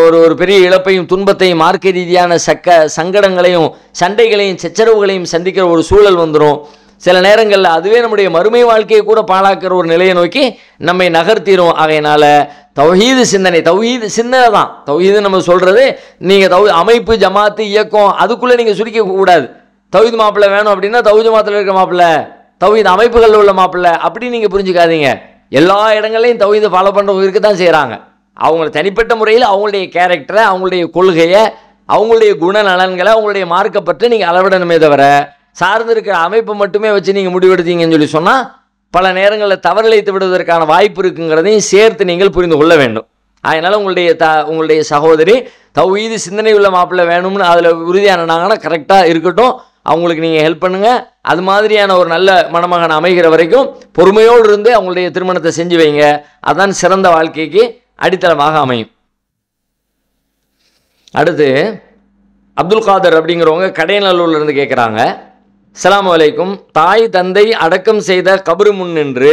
S1: ஒரு ஒரு பெரிய இழப்பையும் துன்பத்தையும் மார்க்க ரீதியான சக்க சங்கடங்களையும் சண்டைகளையும் சச்சரவுகளையும் சந்திக்கிற ஒரு சூழல் வந்துடும் சில நேரங்களில் அதுவே நம்முடைய மறுமை வாழ்க்கையை கூட பாழாக்கிற ஒரு நிலையை நோக்கி நம்மை நகர்த்திடும் ஆகையினால் தௌஹீது சிந்தனை தௌஹீது சிந்தனை தான் தௌஹீது நம்ம சொல்கிறது நீங்கள் தௌ அமைப்பு ஜமாத்து இயக்கம் அதுக்குள்ளே நீங்கள் சுருக்கக்கூடாது தௌஹீது மாப்பிள்ளை வேணும் அப்படின்னா தௌஹீது மாத்தில் இருக்கிற மாப்பிள்ளை தௌஹீது அமைப்புகளில் உள்ள மாப்பிள்ளை அப்படின்னு நீங்கள் புரிஞ்சுக்காதீங்க எல்லா இடங்களையும் தவிர்த்து ஃபாலோ பண்ணுறவங்க தான் செய்கிறாங்க அவங்கள தனிப்பட்ட முறையில் அவங்களுடைய கேரக்டரை அவங்களுடைய கொள்கையை அவங்களுடைய குணநலன்களை அவங்களுடைய மார்க்கை பற்றி நீங்கள் அளவிடணுமே தவிர சார்ந்திருக்கிற அமைப்பை மட்டுமே வச்சு நீங்கள் முடிவெடுத்தீங்கன்னு சொல்லி சொன்னால் பல நேரங்களில் தவறிழைத்து விடுவதற்கான வாய்ப்பு இருக்குங்கிறதையும் சேர்த்து நீங்கள் புரிந்து கொள்ள வேண்டும் அதனால் உங்களுடைய த உங்களுடைய சகோதரி தவீது சிந்தனை உள்ள மாப்பிள்ளை வேணும்னு அதில் உறுதியானாங்கன்னா கரெக்டாக இருக்கட்டும் அவங்களுக்கு நீங்கள் ஹெல்ப் பண்ணுங்கள் அது மாதிரியான ஒரு நல்ல மணமகன் அமைகிற வரைக்கும் பொறுமையோடு இருந்து அவங்களுடைய திருமணத்தை செஞ்சு வைங்க அதான் சிறந்த வாழ்க்கைக்கு அடித்தளமாக அமையும் அடுத்து அப்துல் காதர் அப்படிங்கிறவங்க கடையநல்லூர்லேருந்து கேட்குறாங்க சலாம் வலைக்கும் தாய் தந்தை அடக்கம் செய்த கபரு முன் நின்று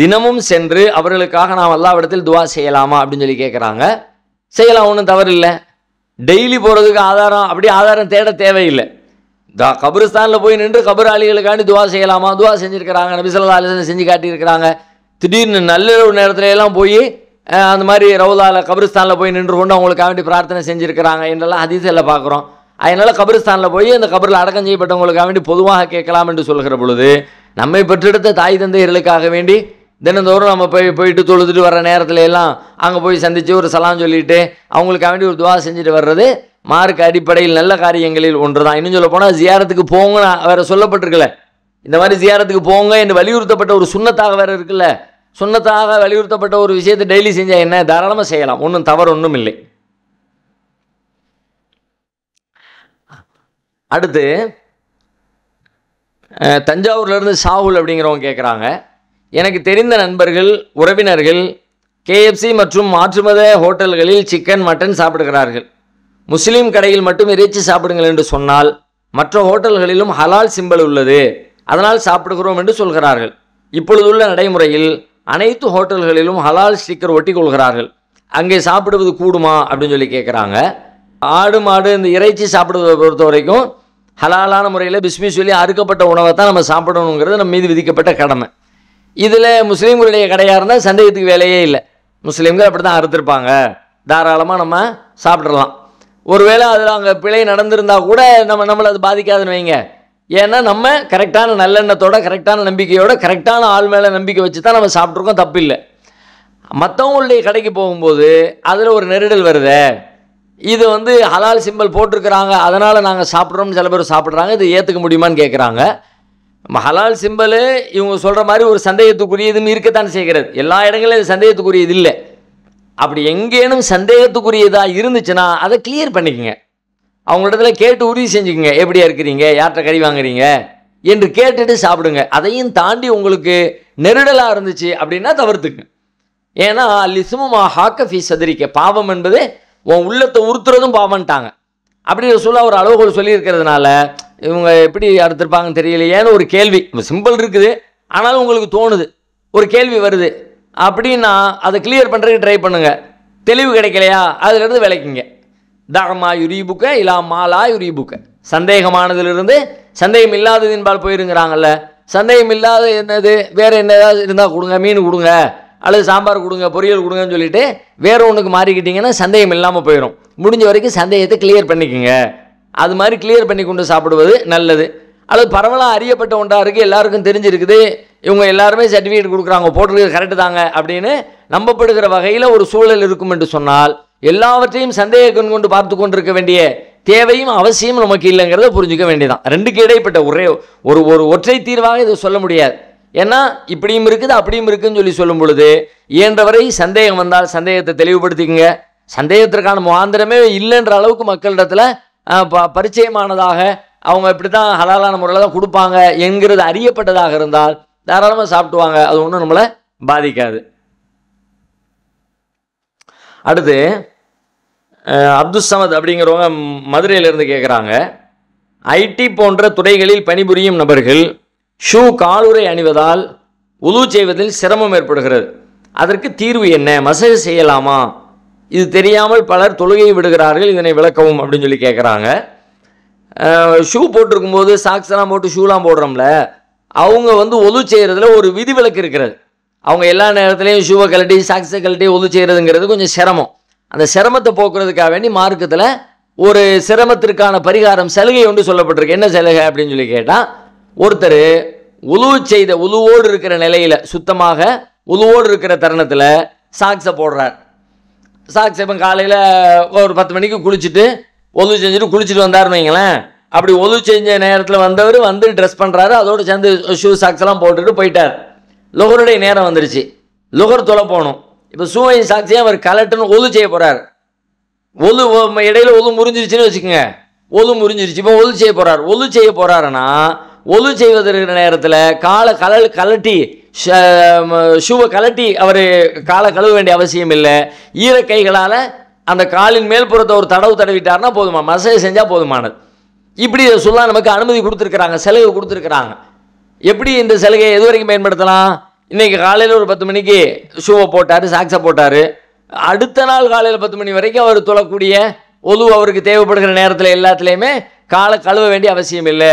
S1: தினமும் சென்று அவர்களுக்காக நாம் எல்லாவிடத்தில் துவா செய்யலாமா அப்படின்னு சொல்லி கேட்குறாங்க செய்யலாம் ஒன்றும் தவறு இல்லை டெய்லி போகிறதுக்கு ஆதாரம் அப்படி ஆதாரம் தேட தேவையில்லை தா கபிரஸ்தானில் போய் நின்று கபர் ஆளிகளுக்காண்டி துவா செய்யலாமா துவா செஞ்சுருக்கிறாங்க நபிசல்லா அலிசன் செஞ்சு காட்டியிருக்கிறாங்க திடீர்னு நள்ளிரவு நேரத்துல எல்லாம் போய் அந்த மாதிரி ரவுதாவில் கபிரிஸ்தானில் போய் நின்று கொண்டு அவங்களுக்கு வேண்டி பிரார்த்தனை செஞ்சுருக்கிறாங்க என்றெல்லாம் அதிசயில் பார்க்குறோம் அதனால் கபிரிஸ்தானில் போய் அந்த கபரில் அடக்கம் செய்யப்பட்டவங்களுக்கு வேண்டி பொதுவாக கேட்கலாம் என்று சொல்கிற பொழுது நம்மை பெற்றெடுத்த தாய் தந்தைகளுக்காக வேண்டி தினந்தோறும் நம்ம போய் போயிட்டு தொழுதுட்டு வர நேரத்துல எல்லாம் அங்கே போய் சந்தித்து ஒரு சலாம் சொல்லிட்டு அவங்களுக்காக வேண்டி ஒரு துவா செஞ்சுட்டு வர்றது மார்க் அடிப்படையில் நல்ல காரியங்களில் ஒன்று தான் இன்னும் சொல்ல போனால் ஜியாரத்துக்கு போங்க வேற சொல்லப்பட்டிருக்கல இந்த மாதிரி ஜியாரத்துக்கு போங்க என்று வலியுறுத்தப்பட்ட ஒரு சுண்ணத்தாக வேற இருக்குல்ல சுண்ணத்தாக வலியுறுத்தப்பட்ட ஒரு விஷயத்தை டெய்லி செஞ்சால் என்ன தாராளமாக செய்யலாம் ஒன்றும் தவறு ஒன்றும் இல்லை அடுத்து தஞ்சாவூர்லேருந்து சாகுல் அப்படிங்கிறவங்க கேட்குறாங்க எனக்கு தெரிந்த நண்பர்கள் உறவினர்கள் கேஎஃப்சி மற்றும் மாற்றுமத ஹோட்டல்களில் சிக்கன் மட்டன் சாப்பிடுகிறார்கள் முஸ்லீம் கடையில் மட்டும் இறைச்சி சாப்பிடுங்கள் என்று சொன்னால் மற்ற ஹோட்டல்களிலும் ஹலால் சிம்பல் உள்ளது அதனால் சாப்பிடுகிறோம் என்று சொல்கிறார்கள் இப்பொழுதுள்ள நடைமுறையில் அனைத்து ஹோட்டல்களிலும் ஹலால் ஸ்டிக்கர் ஒட்டி கொள்கிறார்கள் அங்கே சாப்பிடுவது கூடுமா அப்படின்னு சொல்லி கேட்குறாங்க ஆடு மாடு இந்த இறைச்சி சாப்பிடுவதை பொறுத்த வரைக்கும் ஹலாலான முறையில் பிஸ்மி சொல்லி அறுக்கப்பட்ட உணவை தான் நம்ம சாப்பிடணுங்கிறது நம்ம மீது விதிக்கப்பட்ட கடமை இதில் முஸ்லீம்களுடைய கடையாக இருந்தால் சந்தேகத்துக்கு வேலையே இல்லை முஸ்லீம்கள் அப்படி தான் அறுத்துருப்பாங்க தாராளமாக நம்ம சாப்பிட்றலாம் ஒருவேளை அதில் அங்கே பிழை நடந்திருந்தால் கூட நம்ம நம்மளை அது பாதிக்காதுன்னு வைங்க ஏன்னா நம்ம கரெக்டான நல்லெண்ணத்தோட கரெக்டான நம்பிக்கையோட கரெக்டான ஆள் மேலே நம்பிக்கை வச்சு தான் நம்ம சாப்பிட்ருக்கோம் தப்பில்லை மற்றவங்களுடைய கடைக்கு போகும்போது அதில் ஒரு நெருடல் வருது இது வந்து ஹலால் சிம்பிள் போட்டிருக்கிறாங்க அதனால் நாங்கள் சாப்பிட்றோம்னு சில பேர் சாப்பிட்றாங்க இது ஏற்றுக்க முடியுமான்னு கேட்குறாங்க ஹலால் சிம்பிள் இவங்க சொல்கிற மாதிரி ஒரு சந்தேகத்துக்குரியதுன்னு இருக்கத்தான் செய்கிறது எல்லா இடங்களிலும் இது சந்தேகத்துக்குரியது இல்லை அப்படி எங்கேனும் சந்தேகத்துக்குரியதாக இருந்துச்சுன்னா அதை கிளியர் பண்ணிக்கங்க அவங்களிடத்துல கேட்டு உறுதி செஞ்சுக்கோங்க எப்படியா இருக்கிறீங்க யார்கிட்ட கறி வாங்குறீங்க என்று கேட்டுட்டு சாப்பிடுங்க அதையும் தாண்டி உங்களுக்கு நெருடலாக இருந்துச்சு அப்படின்னா தவிர்த்துக்கு ஏன்னா லிசுமமா ஃபீஸ் சதுரிக்க பாவம் என்பது உன் உள்ளத்தை உறுத்துறதும் பாவம்ட்டாங்க அப்படி சொல்ல ஒரு அளவுகோல் சொல்லியிருக்கிறதுனால இவங்க எப்படி அறுத்திருப்பாங்கன்னு தெரியலையேன்னு ஒரு கேள்வி சிம்பிள் இருக்குது ஆனாலும் உங்களுக்கு தோணுது ஒரு கேள்வி வருது அப்படின்னா அதை கிளியர் பண்ணுறதுக்கு ட்ரை பண்ணுங்கள் தெளிவு கிடைக்கலையா அதுலேருந்து விளக்குங்க தாகமா யுரிபுக்க இல்லா மாலா யுரிபுக்க சந்தேகமானதுலேருந்து சந்தேகம் இல்லாததின்பால் போயிருங்கிறாங்கல்ல சந்தேகம் இல்லாத என்னது வேறு என்ன ஏதாவது இருந்தால் கொடுங்க மீன் கொடுங்க அல்லது சாம்பார் கொடுங்க பொரியல் கொடுங்கன்னு சொல்லிட்டு வேறு ஒன்றுக்கு மாறிக்கிட்டிங்கன்னா சந்தேகம் இல்லாமல் போயிடும் முடிஞ்ச வரைக்கும் சந்தேகத்தை கிளியர் பண்ணிக்கோங்க அது மாதிரி கிளியர் பண்ணி கொண்டு சாப்பிடுவது நல்லது அல்லது பரவலாக அறியப்பட்ட ஒன்றாக இருக்குது எல்லாருக்கும் தெரிஞ்சிருக்குது இவங்க எல்லாருமே சர்டிஃபிகேட் கொடுக்குறாங்க போட்டிருக்கிறது கரெக்டு தாங்க அப்படின்னு நம்பப்படுகிற வகையில் ஒரு சூழல் இருக்கும் என்று சொன்னால் எல்லாவற்றையும் சந்தேக கண் கொண்டு பார்த்து கொண்டிருக்க வேண்டிய தேவையும் அவசியம் நமக்கு இல்லைங்கிறத புரிஞ்சுக்க வேண்டியதான் ரெண்டுக்கு இடைப்பட்ட ஒரே ஒரு ஒரு ஒற்றை தீர்வாக இது சொல்ல முடியாது ஏன்னா இப்படியும் இருக்குது அப்படியும் இருக்குதுன்னு சொல்லி சொல்லும் பொழுது இயன்றவரை சந்தேகம் வந்தால் சந்தேகத்தை தெளிவுபடுத்திக்கங்க சந்தேகத்திற்கான முகாந்திரமே இல்லைன்ற அளவுக்கு மக்களிடத்தில் ப பரிச்சயமானதாக அவங்க இப்படி தான் ஹலாலான முறையில் தான் கொடுப்பாங்க என்கிறது அறியப்பட்டதாக இருந்தால் தாராளமாக சாப்பிட்டுவாங்க அது ஒன்றும் நம்மளை பாதிக்காது அடுத்து அப்துல் சமத் அப்படிங்கிறவங்க மதுரையிலிருந்து கேட்குறாங்க ஐடி போன்ற துறைகளில் பணிபுரியும் நபர்கள் ஷூ காலுரை அணிவதால் உது செய்வதில் சிரமம் ஏற்படுகிறது அதற்கு தீர்வு என்ன மசகு செய்யலாமா இது தெரியாமல் பலர் தொழுகையை விடுகிறார்கள் இதனை விளக்கவும் அப்படின்னு சொல்லி கேட்குறாங்க ஷூ போட்டிருக்கும்போது சாக்ஸ்லாம் போட்டு ஷூலாம் போடுறோம்ல அவங்க வந்து ஒது செய்கிறதுல ஒரு விதிவிலக்கு இருக்கிறது அவங்க எல்லா நேரத்துலையும் ஷூவை கழட்டி சாக்ஸை கழட்டி ஒது செய்கிறதுங்கிறது கொஞ்சம் சிரமம் அந்த சிரமத்தை போக்குறதுக்காக வேண்டி மார்க்கத்தில் ஒரு சிரமத்திற்கான பரிகாரம் சலுகை ஒன்று சொல்லப்பட்டிருக்கு என்ன சலுகை அப்படின்னு சொல்லி கேட்டால் ஒருத்தர் உழுவு செய்த உழுவோடு இருக்கிற நிலையில் சுத்தமாக உழுவோடு இருக்கிற தருணத்தில் சாக்ஸை போடுறார் சாக்ஸ் இப்போ காலையில் ஒரு பத்து மணிக்கு குளிச்சுட்டு ஒழுவு செஞ்சுட்டு குளிச்சுட்டு வந்தார்னு வைங்களேன் அப்படி ஒது செஞ்ச நேரத்தில் வந்தவர் வந்து ட்ரெஸ் பண்ணுறாரு அதோடு சேர்ந்து ஷூ சாக்ஸ் எல்லாம் போட்டுட்டு போயிட்டார் லுகருடைய நேரம் வந்துருச்சு லுகர் தொலை போகணும் இப்போ சூவையும் சாக்ஸையும் அவர் கலட்டுன்னு ஒது செய்ய போகிறார் ஒது இடையில ஒது முறிஞ்சிருச்சுன்னு வச்சுக்கோங்க ஒது முறிஞ்சிருச்சு இப்போ ஒது செய்ய போகிறார் ஒது செய்ய போகிறாருன்னா ஒது செய்வதற்கு நேரத்தில் காலை கலல் கலட்டி ஷூவை கலட்டி அவர் காலை கழுவ வேண்டிய அவசியம் இல்லை ஈர கைகளால் அந்த காலின் மேல்புறத்தை ஒரு தடவு தடவிட்டார்னா போதுமா மசையை செஞ்சால் போதுமானது இப்படி சொல்ல நமக்கு அனுமதி கொடுத்துருக்குறாங்க சலுகை கொடுத்துருக்குறாங்க எப்படி இந்த சலுகையை எது வரைக்கும் பயன்படுத்தலாம் இன்றைக்கி காலையில் ஒரு பத்து மணிக்கு ஷூவை போட்டார் சாக்ஸை போட்டார் அடுத்த நாள் காலையில் பத்து மணி வரைக்கும் அவர் தொழக்கூடிய ஒது அவருக்கு தேவைப்படுகிற நேரத்தில் எல்லாத்துலேயுமே காலை கழுவ வேண்டிய அவசியம் இல்லை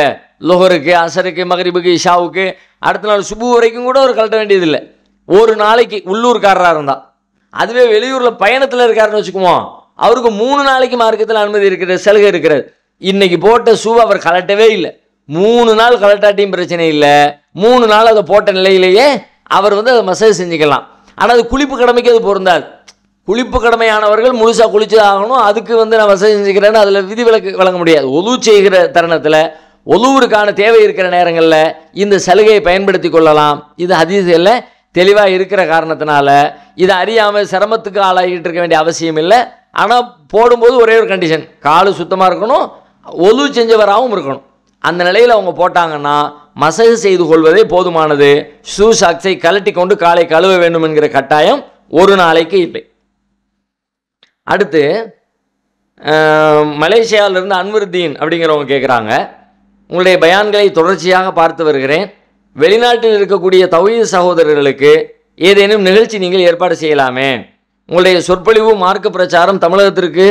S1: லோகருக்கு அசருக்கு மகரிபுக்கு இஷாவுக்கு அடுத்த நாள் சுபு வரைக்கும் கூட அவர் கழட்ட வேண்டியதில்லை ஒரு நாளைக்கு உள்ளூர்காரராக இருந்தால் அதுவே வெளியூரில் பயணத்தில் இருக்காருன்னு வச்சுக்குவோம் அவருக்கு மூணு நாளைக்கு மார்க்கத்தில் அனுமதி இருக்கிற சலுகை இருக்கிறது இன்றைக்கி போட்ட ஷூவை அவர் கலட்டவே இல்லை மூணு நாள் கலட்டாட்டியும் பிரச்சனை இல்லை மூணு நாள் அதை போட்ட நிலையிலேயே அவர் வந்து அதை மசாஜ் செஞ்சுக்கலாம் ஆனால் அது குளிப்பு கடமைக்கு அது பொருந்தாது குளிப்பு கடமையானவர்கள் முழுசாக குளிச்சதாகணும் அதுக்கு வந்து நான் மசாஜ் செஞ்சுக்கிறேன்னு அதில் விதி விலக்கு வழங்க முடியாது ஒலு செய்கிற தருணத்தில் ஒலுவருக்கான தேவை இருக்கிற நேரங்களில் இந்த சலுகையை பயன்படுத்தி கொள்ளலாம் இது அதிசயில் தெளிவாக இருக்கிற காரணத்தினால இதை அறியாமல் சிரமத்துக்கு ஆளாகிட்டு இருக்க வேண்டிய அவசியம் இல்லை ஆனால் போடும்போது ஒரே ஒரு கண்டிஷன் காலு சுத்தமாக இருக்கணும் ஒலு செஞ்சவராகவும் இருக்கணும் அந்த நிலையில் அவங்க போட்டாங்கன்னா மசகு செய்து கொள்வதே போதுமானது ஷூ சாக்ஸை கலட்டி கொண்டு காலை கழுவ வேண்டும் என்கிற கட்டாயம் ஒரு நாளைக்கு இல்லை அடுத்து மலேசியாவிலிருந்து அன்வருத்தீன் அப்படிங்கிறவங்க கேட்குறாங்க உங்களுடைய பயான்களை தொடர்ச்சியாக பார்த்து வருகிறேன் வெளிநாட்டில் இருக்கக்கூடிய தௌஹீத் சகோதரர்களுக்கு ஏதேனும் நிகழ்ச்சி நீங்கள் ஏற்பாடு செய்யலாமே உங்களுடைய சொற்பொழிவு மார்க்க பிரச்சாரம் தமிழகத்திற்கு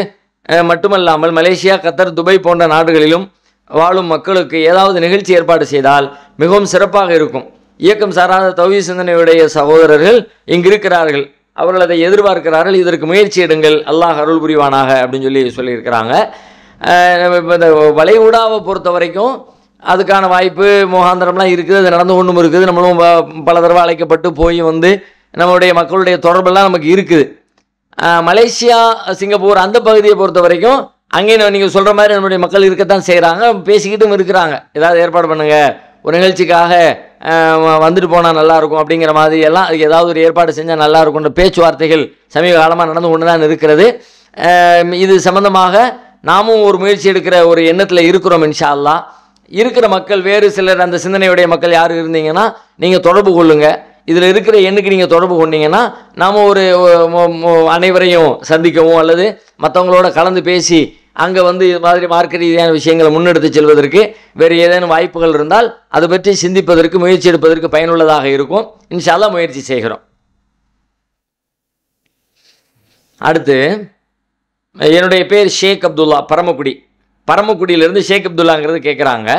S1: மட்டுமல்லாமல் மலேசியா கத்தர் துபை போன்ற நாடுகளிலும் வாழும் மக்களுக்கு ஏதாவது நிகழ்ச்சி ஏற்பாடு செய்தால் மிகவும் சிறப்பாக இருக்கும் இயக்கம் சாராத தௌவி சிந்தனையுடைய சகோதரர்கள் இங்கிருக்கிறார்கள் அவர்கள் அதை எதிர்பார்க்கிறார்கள் இதற்கு முயற்சி எடுங்கள் அல்லாஹ் அருள் புரிவானாக அப்படின்னு சொல்லி சொல்லியிருக்கிறாங்க இந்த வளைகுடாவை பொறுத்த வரைக்கும் அதுக்கான வாய்ப்பு முகாந்திரம்லாம் இருக்குது அது நடந்து கொண்டும் இருக்குது நம்மளும் பல தடவை அழைக்கப்பட்டு போய் வந்து நம்மளுடைய மக்களுடைய தொடர்பெல்லாம் நமக்கு இருக்குது மலேசியா சிங்கப்பூர் அந்த பகுதியை பொறுத்த வரைக்கும் அங்கேயும் நீங்கள் சொல்கிற மாதிரி நம்முடைய மக்கள் இருக்கத்தான் செய்கிறாங்க பேசிக்கிட்டும் இருக்கிறாங்க ஏதாவது ஏற்பாடு பண்ணுங்கள் ஒரு நிகழ்ச்சிக்காக வந்துட்டு போனால் நல்லாயிருக்கும் அப்படிங்கிற மாதிரி எல்லாம் அதுக்கு ஏதாவது ஒரு ஏற்பாடு செஞ்சால் நல்லாயிருக்குன்ற பேச்சுவார்த்தைகள் சமீப காலமாக நடந்து கொண்டு தான் இருக்கிறது இது சம்மந்தமாக நாமும் ஒரு முயற்சி எடுக்கிற ஒரு எண்ணத்தில் இருக்கிறோம் இன்ஷா இருக்கிற மக்கள் வேறு சிலர் அந்த சிந்தனையுடைய மக்கள் யார் இருந்தீங்கன்னா நீங்கள் தொடர்பு கொள்ளுங்கள் இதில் இருக்கிற எண்ணுக்கு நீங்கள் தொடர்பு கொண்டீங்கன்னா நாம் ஒரு அனைவரையும் சந்திக்கவும் அல்லது மற்றவங்களோட கலந்து பேசி அங்கே வந்து இது மாதிரி மார்க்க ரீதியான விஷயங்களை முன்னெடுத்து செல்வதற்கு வேறு ஏதேனும் வாய்ப்புகள் இருந்தால் அதை பற்றி சிந்திப்பதற்கு முயற்சி எடுப்பதற்கு பயனுள்ளதாக இருக்கும் இன்ஷால்லா முயற்சி செய்கிறோம் அடுத்து என்னுடைய பேர் ஷேக் அப்துல்லா பரமக்குடி பரமக்குடியிலிருந்து ஷேக் அப்துல்லாங்கிறது கேட்குறாங்க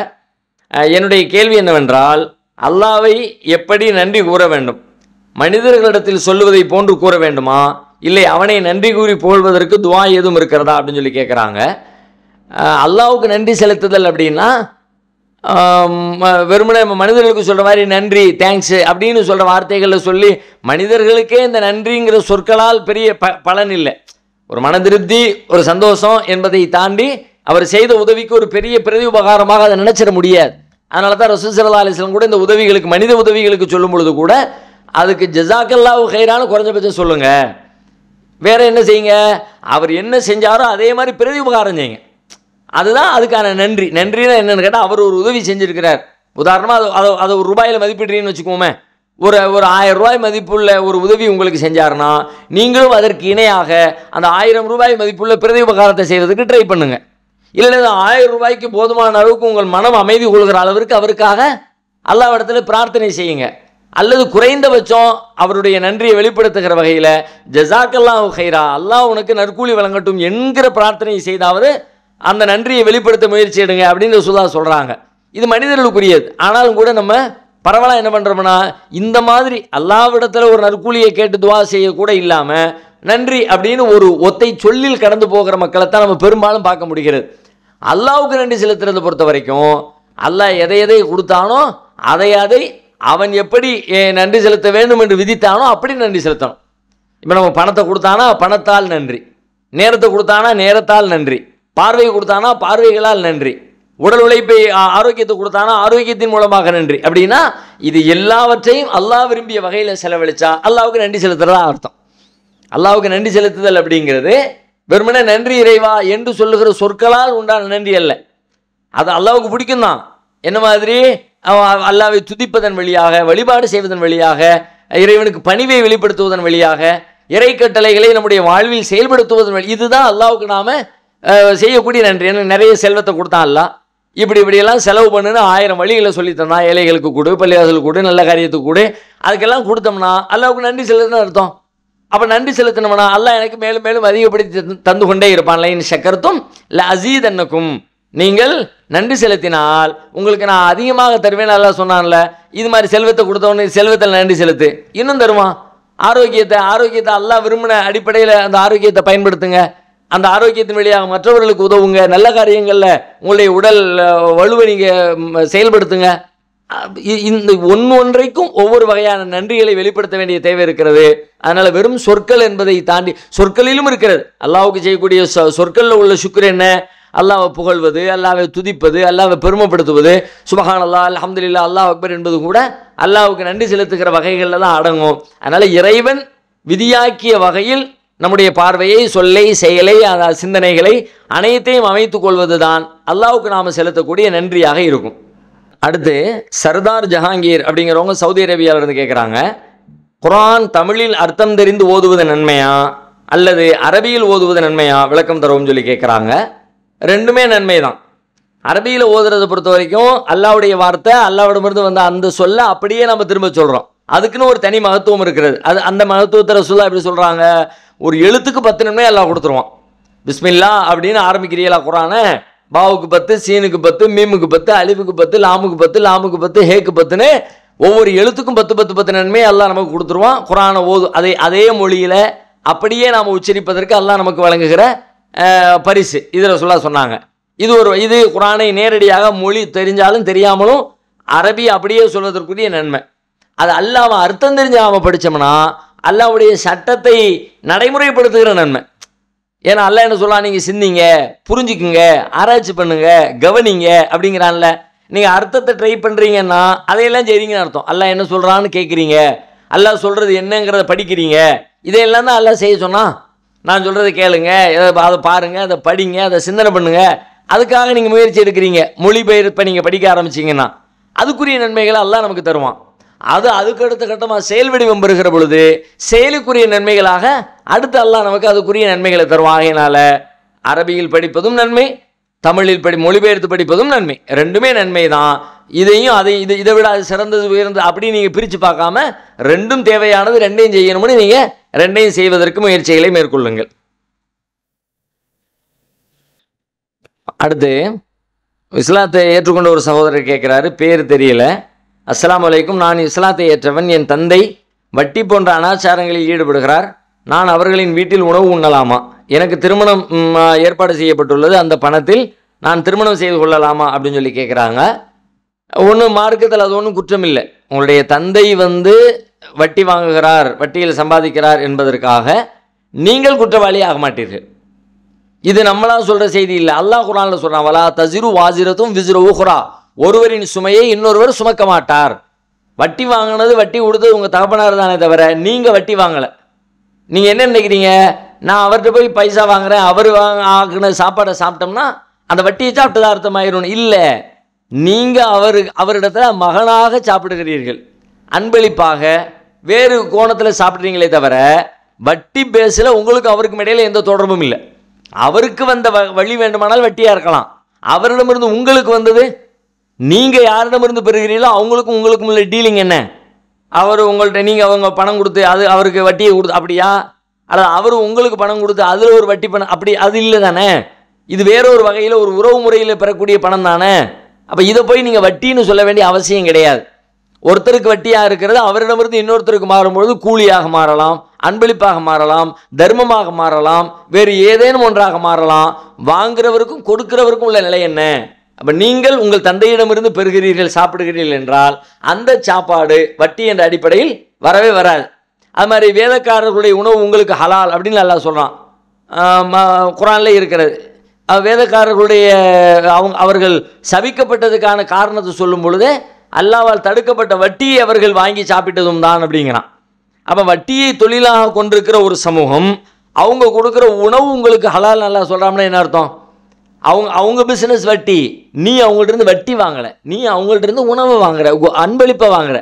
S1: என்னுடைய கேள்வி என்னவென்றால் அல்லாவை எப்படி நன்றி கூற வேண்டும் மனிதர்களிடத்தில் சொல்லுவதை போன்று கூற வேண்டுமா இல்லை அவனை நன்றி கூறி போல்வதற்கு துவா எதுவும் இருக்கிறதா அப்படின்னு சொல்லி கேட்குறாங்க அல்லாவுக்கு நன்றி செலுத்துதல் அப்படின்னா வெறுமனே மனிதர்களுக்கு சொல்கிற மாதிரி நன்றி தேங்க்ஸ் அப்படின்னு சொல்கிற வார்த்தைகளில் சொல்லி மனிதர்களுக்கே இந்த நன்றிங்கிற சொற்களால் பெரிய ப பலன் இல்லை ஒரு மன திருப்தி ஒரு சந்தோஷம் என்பதை தாண்டி அவர் செய்த உதவிக்கு ஒரு பெரிய பிரதி உபகாரமாக அதை நினச்சிட முடியாது அதனால தான் ரசூசல்லா அலிஸ்லாம் கூட இந்த உதவிகளுக்கு மனித உதவிகளுக்கு சொல்லும் பொழுது கூட அதுக்கு ஜசாக்கல்லா ஹைரானு குறைஞ்சபட்சம் சொல்லுங்கள் வேற என்ன செய்யுங்க அவர் என்ன செஞ்சாரோ அதே மாதிரி பிரதி உபகாரம் செய்யுங்க அதுதான் அதுக்கான நன்றி நன்றினா என்னென்னு கேட்டால் அவர் ஒரு உதவி செஞ்சுருக்கிறார் உதாரணமாக அது அதை அதை ஒரு ரூபாயில் மதிப்பிடுறீன்னு வச்சுக்கோமே ஒரு ஒரு ஆயிரம் ரூபாய் மதிப்புள்ள ஒரு உதவி உங்களுக்கு செஞ்சாருன்னா நீங்களும் அதற்கு இணையாக அந்த ஆயிரம் ரூபாய் மதிப்புள்ள பிரதி உபகாரத்தை செய்கிறதுக்கு ட்ரை பண்ணுங்கள் இல்லைன்னா ஆயிரம் ரூபாய்க்கு போதுமான அளவுக்கு உங்கள் மனம் அமைதி கொள்கிற அளவிற்கு அவருக்காக அல்லாவிடத்துல பிரார்த்தனை செய்யுங்க அல்லது குறைந்தபட்சம் அவருடைய நன்றியை வெளிப்படுத்துகிற வகையில் ஜசாக்கல்லா ஹைரா அல்லாஹ் உனக்கு நற்கூலி வழங்கட்டும் என்கிற பிரார்த்தனை செய்தாவது அந்த நன்றியை வெளிப்படுத்த முயற்சி எடுங்க அப்படின்னு சுதா சொல்கிறாங்க இது மனிதர்களுக்குரியது ஆனாலும் கூட நம்ம பரவலாக என்ன பண்ணுறோம்னா இந்த மாதிரி அல்லாவிடத்தில் ஒரு நற்கூலியை கேட்டு துவா செய்யக்கூட இல்லாமல் நன்றி அப்படின்னு ஒரு ஒத்தை சொல்லில் கடந்து போகிற மக்களை தான் நம்ம பெரும்பாலும் பார்க்க முடிகிறது அல்லாவுக்கு நன்றி செலுத்துறதை பொறுத்த வரைக்கும் அல்லாஹ் எதை எதை கொடுத்தானோ அதை அதை அவன் எப்படி நன்றி செலுத்த வேண்டும் என்று விதித்தானோ அப்படி நன்றி செலுத்தணும் இப்போ நம்ம பணத்தை கொடுத்தானா பணத்தால் நன்றி நேரத்தை கொடுத்தானா நேரத்தால் நன்றி பார்வை கொடுத்தானா பார்வைகளால் நன்றி உடல் உழைப்பை ஆரோக்கியத்தை கொடுத்தானா ஆரோக்கியத்தின் மூலமாக நன்றி அப்படின்னா இது எல்லாவற்றையும் அல்லாஹ் விரும்பிய வகையில் செலவழிச்சா அல்லாவுக்கு நன்றி செலுத்துறதா அர்த்தம் அல்லாவுக்கு நன்றி செலுத்துதல் அப்படிங்கிறது வெறுமனே நன்றி இறைவா என்று சொல்லுகிற சொற்களால் உண்டான நன்றி அல்ல அது அல்லாவுக்கு பிடிக்கும் தான் என்ன மாதிரி அல்லாவை துதிப்பதன் வழியாக வழிபாடு செய்வதன் வழியாக இறைவனுக்கு பணிவை வெளிப்படுத்துவதன் வழியாக இறை கட்டளைகளை நம்முடைய வாழ்வில் செயல்படுத்துவதன் வழி இதுதான் அல்லாவுக்கு நாம் செய்யக்கூடிய நன்றி எனக்கு நிறைய செல்வத்தை கொடுத்தான் அல்லா இப்படி இப்படியெல்லாம் செலவு பண்ணுன்னு ஆயிரம் வழிகளை சொல்லித்தோம்னா ஏழைகளுக்கு கொடு பள்ளிவாசலுக்கு கொடு நல்ல காரியத்துக்கு கொடு அதுக்கெல்லாம் கொடுத்தோம்னா அல்லாவுக்கு நன்றி செல்வதுன்னு அர்த்தம் அப்போ நன்றி செலுத்தினவனா அல்ல எனக்கு மேலும் மேலும் அதிகப்படுத்தி தந்து கொண்டே இருப்பான் லைன் சக்கரத்தும் இல்லை அசீதன்னுக்கும் நீங்கள் நன்றி செலுத்தினால் உங்களுக்கு நான் அதிகமாக தருவேன் நல்லா சொன்னான்ல இது மாதிரி செல்வத்தை கொடுத்தவனு செல்வத்தில் நன்றி செலுத்து இன்னும் தருவான் ஆரோக்கியத்தை ஆரோக்கியத்தை அல்லா விரும்பின அடிப்படையில் அந்த ஆரோக்கியத்தை பயன்படுத்துங்க அந்த ஆரோக்கியத்தின் வழியாக மற்றவர்களுக்கு உதவுங்க நல்ல காரியங்களில் உங்களுடைய உடல் வலுவை நீங்கள் செயல்படுத்துங்க இந்த ஒன்று ஒன்றைக்கும் ஒவ்வொரு வகையான நன்றிகளை வெளிப்படுத்த வேண்டிய தேவை இருக்கிறது அதனால் வெறும் சொற்கள் என்பதை தாண்டி சொற்களிலும் இருக்கிறது அல்லாவுக்கு செய்யக்கூடிய சொற்களில் உள்ள சுக்கர் என்ன அல்லாவை புகழ்வது அல்லாவை துதிப்பது அல்லாவை பெருமைப்படுத்துவது சுபகான் அல்லா இல்லா அல்லாஹ் அக்பர் என்பது கூட அல்லாவுக்கு நன்றி செலுத்துகிற வகைகளில் தான் அடங்கும் அதனால் இறைவன் விதியாக்கிய வகையில் நம்முடைய பார்வையை சொல்லை செயலை சிந்தனைகளை அனைத்தையும் அமைத்துக் கொள்வது தான் அல்லாவுக்கு நாம் செலுத்தக்கூடிய நன்றியாக இருக்கும் அடுத்து சர்தார் ஜஹாங்கீர் அப்படிங்கிறவங்க சவுதி இருந்து கேட்குறாங்க குரான் தமிழில் அர்த்தம் தெரிந்து ஓதுவது நன்மையா அல்லது அரபியில் ஓதுவது நன்மையா விளக்கம் தருவோம்னு சொல்லி கேட்குறாங்க ரெண்டுமே நன்மை தான் அரபியில் ஓதுறதை பொறுத்த வரைக்கும் அல்லாவுடைய வார்த்தை அல்லாவிடமிருந்து வந்த அந்த சொல்ல அப்படியே நம்ம திரும்ப சொல்கிறோம் அதுக்குன்னு ஒரு தனி மகத்துவம் இருக்கிறது அது அந்த மகத்துவத்தை சொல்ல எப்படி சொல்கிறாங்க ஒரு எழுத்துக்கு பத்து நன்மை எல்லாம் கொடுத்துருவான் பிஸ்மில்லா அப்படின்னு ஆரம்பிக்கிறீங்களா குரானை பாவுக்கு பத்து சீனுக்கு பத்து மீமுக்கு பத்து அழிவுக்கு பத்து லாமுக்கு பத்து லாமுக்கு பத்து ஹேக்கு பத்துன்னு ஒவ்வொரு எழுத்துக்கும் பத்து பத்து பத்து நன்மை எல்லாம் நமக்கு கொடுத்துருவான் குரான ஓது அதே அதே மொழியில் அப்படியே நாம் உச்சரிப்பதற்கு எல்லாம் நமக்கு வழங்குகிற பரிசு இதில் சொல்ல சொன்னாங்க இது ஒரு இது குரானை நேரடியாக மொழி தெரிஞ்சாலும் தெரியாமலும் அரபி அப்படியே சொல்வதற்குரிய நன்மை அது அவன் அர்த்தம் தெரிஞ்சாமல் படித்தோம்னா அல்லாவுடைய சட்டத்தை நடைமுறைப்படுத்துகிற நன்மை ஏன்னா அல்ல என்ன சொல்லலாம் நீங்கள் சிந்திங்க புரிஞ்சுக்குங்க ஆராய்ச்சி பண்ணுங்க கவனிங்க அப்படிங்கிறான்ல நீங்கள் அர்த்தத்தை ட்ரை பண்ணுறீங்கன்னா அதையெல்லாம் செய்கிறீங்கன்னு அர்த்தம் அல்ல என்ன சொல்கிறான்னு கேட்குறீங்க அல்ல சொல்கிறது என்னங்கிறத படிக்கிறீங்க இதையெல்லாம் தான் அல்ல செய்ய சொன்னால் நான் சொல்கிறத கேளுங்க அதை பாருங்கள் அதை படிங்க அதை சிந்தனை பண்ணுங்கள் அதுக்காக நீங்கள் முயற்சி எடுக்கிறீங்க மொழிபெயர்ப்பை நீங்கள் படிக்க ஆரம்பிச்சிங்கன்னா அதுக்குரிய நன்மைகளை எல்லாம் நமக்கு தருவான் அது அதுக்கு அடுத்த கட்டமாக செயல் வடிவம் பெறுகிற பொழுது செயலுக்குரிய நன்மைகளாக அடுத்து அல்லாஹ் நமக்கு அதுக்குரிய நன்மைகளை தருவாகையினால் அரபியில் படிப்பதும் நன்மை தமிழில் படி மொழிபெயர்த்து படிப்பதும் நன்மை ரெண்டுமே நன்மை தான் இதையும் அதை இது இதை விட அது சிறந்தது உயர்ந்தது அப்படி நீங்கள் பிரித்து பார்க்காம ரெண்டும் தேவையானது ரெண்டையும் செய்யணும்னு நீங்கள் ரெண்டையும் செய்வதற்கு முயற்சிகளை மேற்கொள்ளுங்கள் அடுத்து இஸ்லாத்தை ஏற்றுக்கொண்ட ஒரு சகோதரர் கேட்குறாரு பேர் தெரியல அஸ்லாம் வலைக்கும் நான் இஸ்லாத்தை ஏற்றவன் என் தந்தை வட்டி போன்ற அனாச்சாரங்களில் ஈடுபடுகிறார் நான் அவர்களின் வீட்டில் உணவு உண்ணலாமா எனக்கு திருமணம் ஏற்பாடு செய்யப்பட்டுள்ளது அந்த பணத்தில் நான் திருமணம் செய்து கொள்ளலாமா அப்படின்னு சொல்லி கேட்குறாங்க ஒன்றும் மார்க்கத்தில் அது ஒன்றும் குற்றம் இல்லை உங்களுடைய தந்தை வந்து வட்டி வாங்குகிறார் வட்டியில் சம்பாதிக்கிறார் என்பதற்காக நீங்கள் குற்றவாளி ஆக மாட்டீர்கள் இது நம்மளாம் சொல்கிற செய்தி இல்லை அல்லாஹ் குரானில் சொல்கிறான் வலா தசிரு வாசிரத்தும் விசிறு ஊஹுரா ஒருவரின் சுமையை இன்னொருவர் சுமக்க மாட்டார் வட்டி வாங்கினது வட்டி கொடுத்தது உங்கள் தகப்பனார் தானே தவிர நீங்கள் வட்டி வாங்கலை நீங்கள் என்ன நினைக்கிறீங்க நான் அவர்கிட்ட போய் பைசா வாங்குறேன் அவர் வாங்க ஆக்குன சாப்பாடை சாப்பிட்டோம்னா அந்த வட்டியை அர்த்தம் அர்த்தமாயிரும் இல்லை நீங்கள் அவரு அவரிடத்துல மகனாக சாப்பிடுகிறீர்கள் அன்பளிப்பாக வேறு கோணத்தில் சாப்பிட்றீங்களே தவிர வட்டி பேஸில் உங்களுக்கு அவருக்கும் இடையில் எந்த தொடர்பும் இல்லை அவருக்கு வந்த வ வழி வேண்டுமானால் வட்டியாக இருக்கலாம் அவரிடமிருந்து உங்களுக்கு வந்தது நீங்கள் யாரிடமிருந்து பெறுகிறீங்களோ அவங்களுக்கும் உங்களுக்கும் உள்ள டீலிங் என்ன அவர் உங்கள்கிட்ட நீங்கள் அவங்க பணம் கொடுத்து அது அவருக்கு வட்டியை கொடுத்து அப்படியா அல்லது அவர் உங்களுக்கு பணம் கொடுத்து அதில் ஒரு வட்டி பணம் அப்படி அது இல்லை தானே இது வேற ஒரு வகையில் ஒரு உறவு முறையில் பெறக்கூடிய பணம் தானே அப்போ இதை போய் நீங்கள் வட்டின்னு சொல்ல வேண்டிய அவசியம் கிடையாது ஒருத்தருக்கு வட்டியாக இருக்கிறது அவரிடமிருந்து இன்னொருத்தருக்கு மாறும்பொழுது கூலியாக மாறலாம் அன்பளிப்பாக மாறலாம் தர்மமாக மாறலாம் வேறு ஏதேனும் ஒன்றாக மாறலாம் வாங்குறவருக்கும் கொடுக்கிறவருக்கும் உள்ள நிலை என்ன அப்போ நீங்கள் உங்கள் தந்தையிடமிருந்து பெறுகிறீர்கள் சாப்பிடுகிறீர்கள் என்றால் அந்த சாப்பாடு வட்டி என்ற அடிப்படையில் வரவே வராது அது மாதிரி வேதக்காரர்களுடைய உணவு உங்களுக்கு ஹலால் அப்படின்னு நல்லா சொல்கிறான் குரான்லேயே இருக்கிறது வேதக்காரர்களுடைய அவங்க அவர்கள் சபிக்கப்பட்டதுக்கான காரணத்தை சொல்லும் பொழுது அல்லாவால் தடுக்கப்பட்ட வட்டியை அவர்கள் வாங்கி சாப்பிட்டதும் தான் அப்படிங்கிறான் அப்போ வட்டியை தொழிலாக கொண்டிருக்கிற ஒரு சமூகம் அவங்க கொடுக்குற உணவு உங்களுக்கு ஹலால் நல்லா சொல்கிறாங்கன்னா என்ன அர்த்தம் அவங்க அவங்க பிஸ்னஸ் வட்டி நீ அவங்கள்ட்ட வட்டி வாங்கலை நீ அவங்கள்ட்ட உணவை வாங்குற அன்பளிப்பை வாங்குற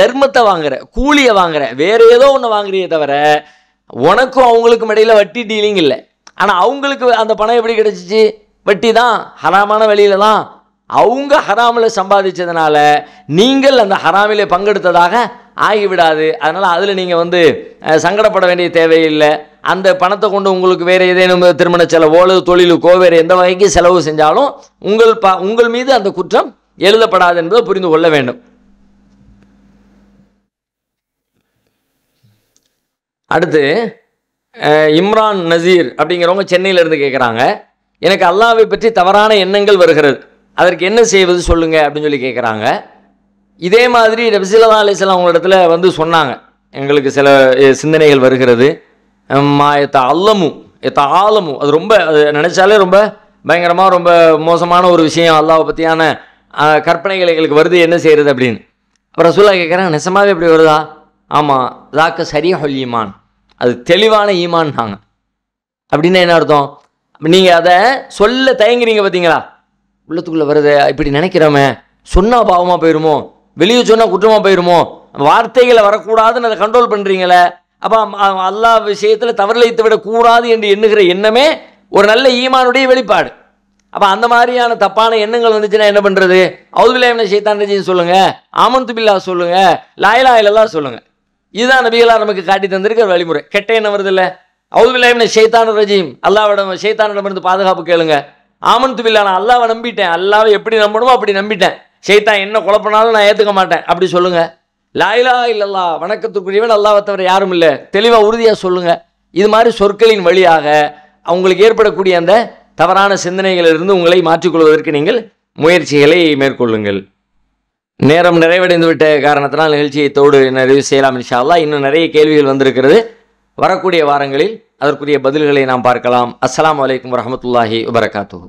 S1: தர்மத்தை வாங்குற கூலியை வாங்குற வேறு ஏதோ ஒன்று வாங்குறியே தவிர உனக்கும் அவங்களுக்கும் இடையில வட்டி டீலிங் இல்லை ஆனால் அவங்களுக்கு அந்த பணம் எப்படி கிடச்சிச்சு வட்டி தான் ஹராமான வழியில தான் அவங்க ஹராமில் சம்பாதிச்சதுனால நீங்கள் அந்த ஹராமிலே பங்கெடுத்ததாக ஆகிவிடாது அதனால் அதில் நீங்கள் வந்து சங்கடப்பட வேண்டிய தேவையில்லை அந்த பணத்தை கொண்டு உங்களுக்கு வேறு ஏதேனும் திருமண செலவோ அல்லது தொழிலுக்கோ வேறு எந்த வகைக்கு செலவு செஞ்சாலும் உங்கள் ப உங்கள் மீது அந்த குற்றம் எழுதப்படாது என்பதை புரிந்து கொள்ள வேண்டும் அடுத்து இம்ரான் நசீர் அப்படிங்கிறவங்க சென்னையிலேருந்து கேட்குறாங்க எனக்கு அல்லாவை பற்றி தவறான எண்ணங்கள் வருகிறது அதற்கு என்ன செய்வது சொல்லுங்கள் அப்படின்னு சொல்லி கேட்குறாங்க இதே மாதிரி ரபிசிலா அலிஸ்லாம் இடத்துல வந்து சொன்னாங்க எங்களுக்கு சில சிந்தனைகள் வருகிறது மா எத்த அல்லமு எத்த ஆலமு அது ரொம்ப அது நினச்சாலே ரொம்ப பயங்கரமாக ரொம்ப மோசமான ஒரு விஷயம் அல்லாவை பற்றியான கற்பனைகள் எங்களுக்கு வருது என்ன செய்கிறது அப்படின்னு அப்புறம் சொல்ல கேட்குறேன் நெசமாவே இப்படி வருதா ஆமாம் தாக்க சரியாக ஈமான் அது தெளிவான நாங்கள் அப்படின்னா என்ன அர்த்தம் நீங்கள் அதை சொல்ல தயங்குறீங்க பார்த்தீங்களா உள்ளத்துக்குள்ளே வருது இப்படி நினைக்கிறோமே சொன்னால் பாவமாக போயிடுமோ வெளியே சொன்னால் குற்றமாக போயிடுமோ வார்த்தைகளை வரக்கூடாதுன்னு அதை கண்ட்ரோல் பண்ணுறீங்களே அப்போ அல்லாஹ் விஷயத்தில் தவறிழைத்து விடக்கூடாது என்று எண்ணுகிற எண்ணமே ஒரு நல்ல ஈமானுடைய வெளிப்பாடு அப்போ அந்த மாதிரியான தப்பான எண்ணங்கள் வந்துச்சுன்னா என்ன பண்ணுறது அவுதுபில்லாமின சைத்தான் ரஜின்னு சொல்லுங்கள் ஆமன் பில்லா சொல்லுங்கள் லாயிலா சொல்லுங்கள் இதுதான் நபிகளாக நமக்கு காட்டி தந்திருக்கிற வழிமுறை கெட்ட எண்ணம் வருது இல்லை அவுதுபில்லாமின சைத்தான் ரஜீம் அல்லாவிடம் சைத்தானிடமிருந்து பாதுகாப்பு கேளுங்க ஆமன் பில்லா நான் அல்லாவை நம்பிட்டேன் அல்லாவை எப்படி நம்பணுமோ அப்படி நம்பிட்டேன் சைத்தான் என்ன குழப்பினாலும் நான் ஏற்றுக்க மாட்டேன் அப்படி சொல்லுங்கள் லாயிலா இல்லல்லா வணக்கத்துக்குரியவன் அல்லாவை தவிர யாரும் இல்லை தெளிவாக உறுதியாக சொல்லுங்கள் இது மாதிரி சொற்களின் வழியாக அவங்களுக்கு ஏற்படக்கூடிய அந்த தவறான சிந்தனைகளிலிருந்து உங்களை மாற்றிக்கொள்வதற்கு நீங்கள் முயற்சிகளை மேற்கொள்ளுங்கள் நேரம் நிறைவடைந்து விட்ட காரணத்தினால் நிகழ்ச்சியை தோடு நிறைவு செய்யலாம் இன்ஷா அல்லா இன்னும் நிறைய கேள்விகள் வந்திருக்கிறது வரக்கூடிய வாரங்களில் அதற்குரிய பதில்களை நாம் பார்க்கலாம் அஸ்லாம் வலைக்கம் வரமத்துல்லாஹி வபரகாத்து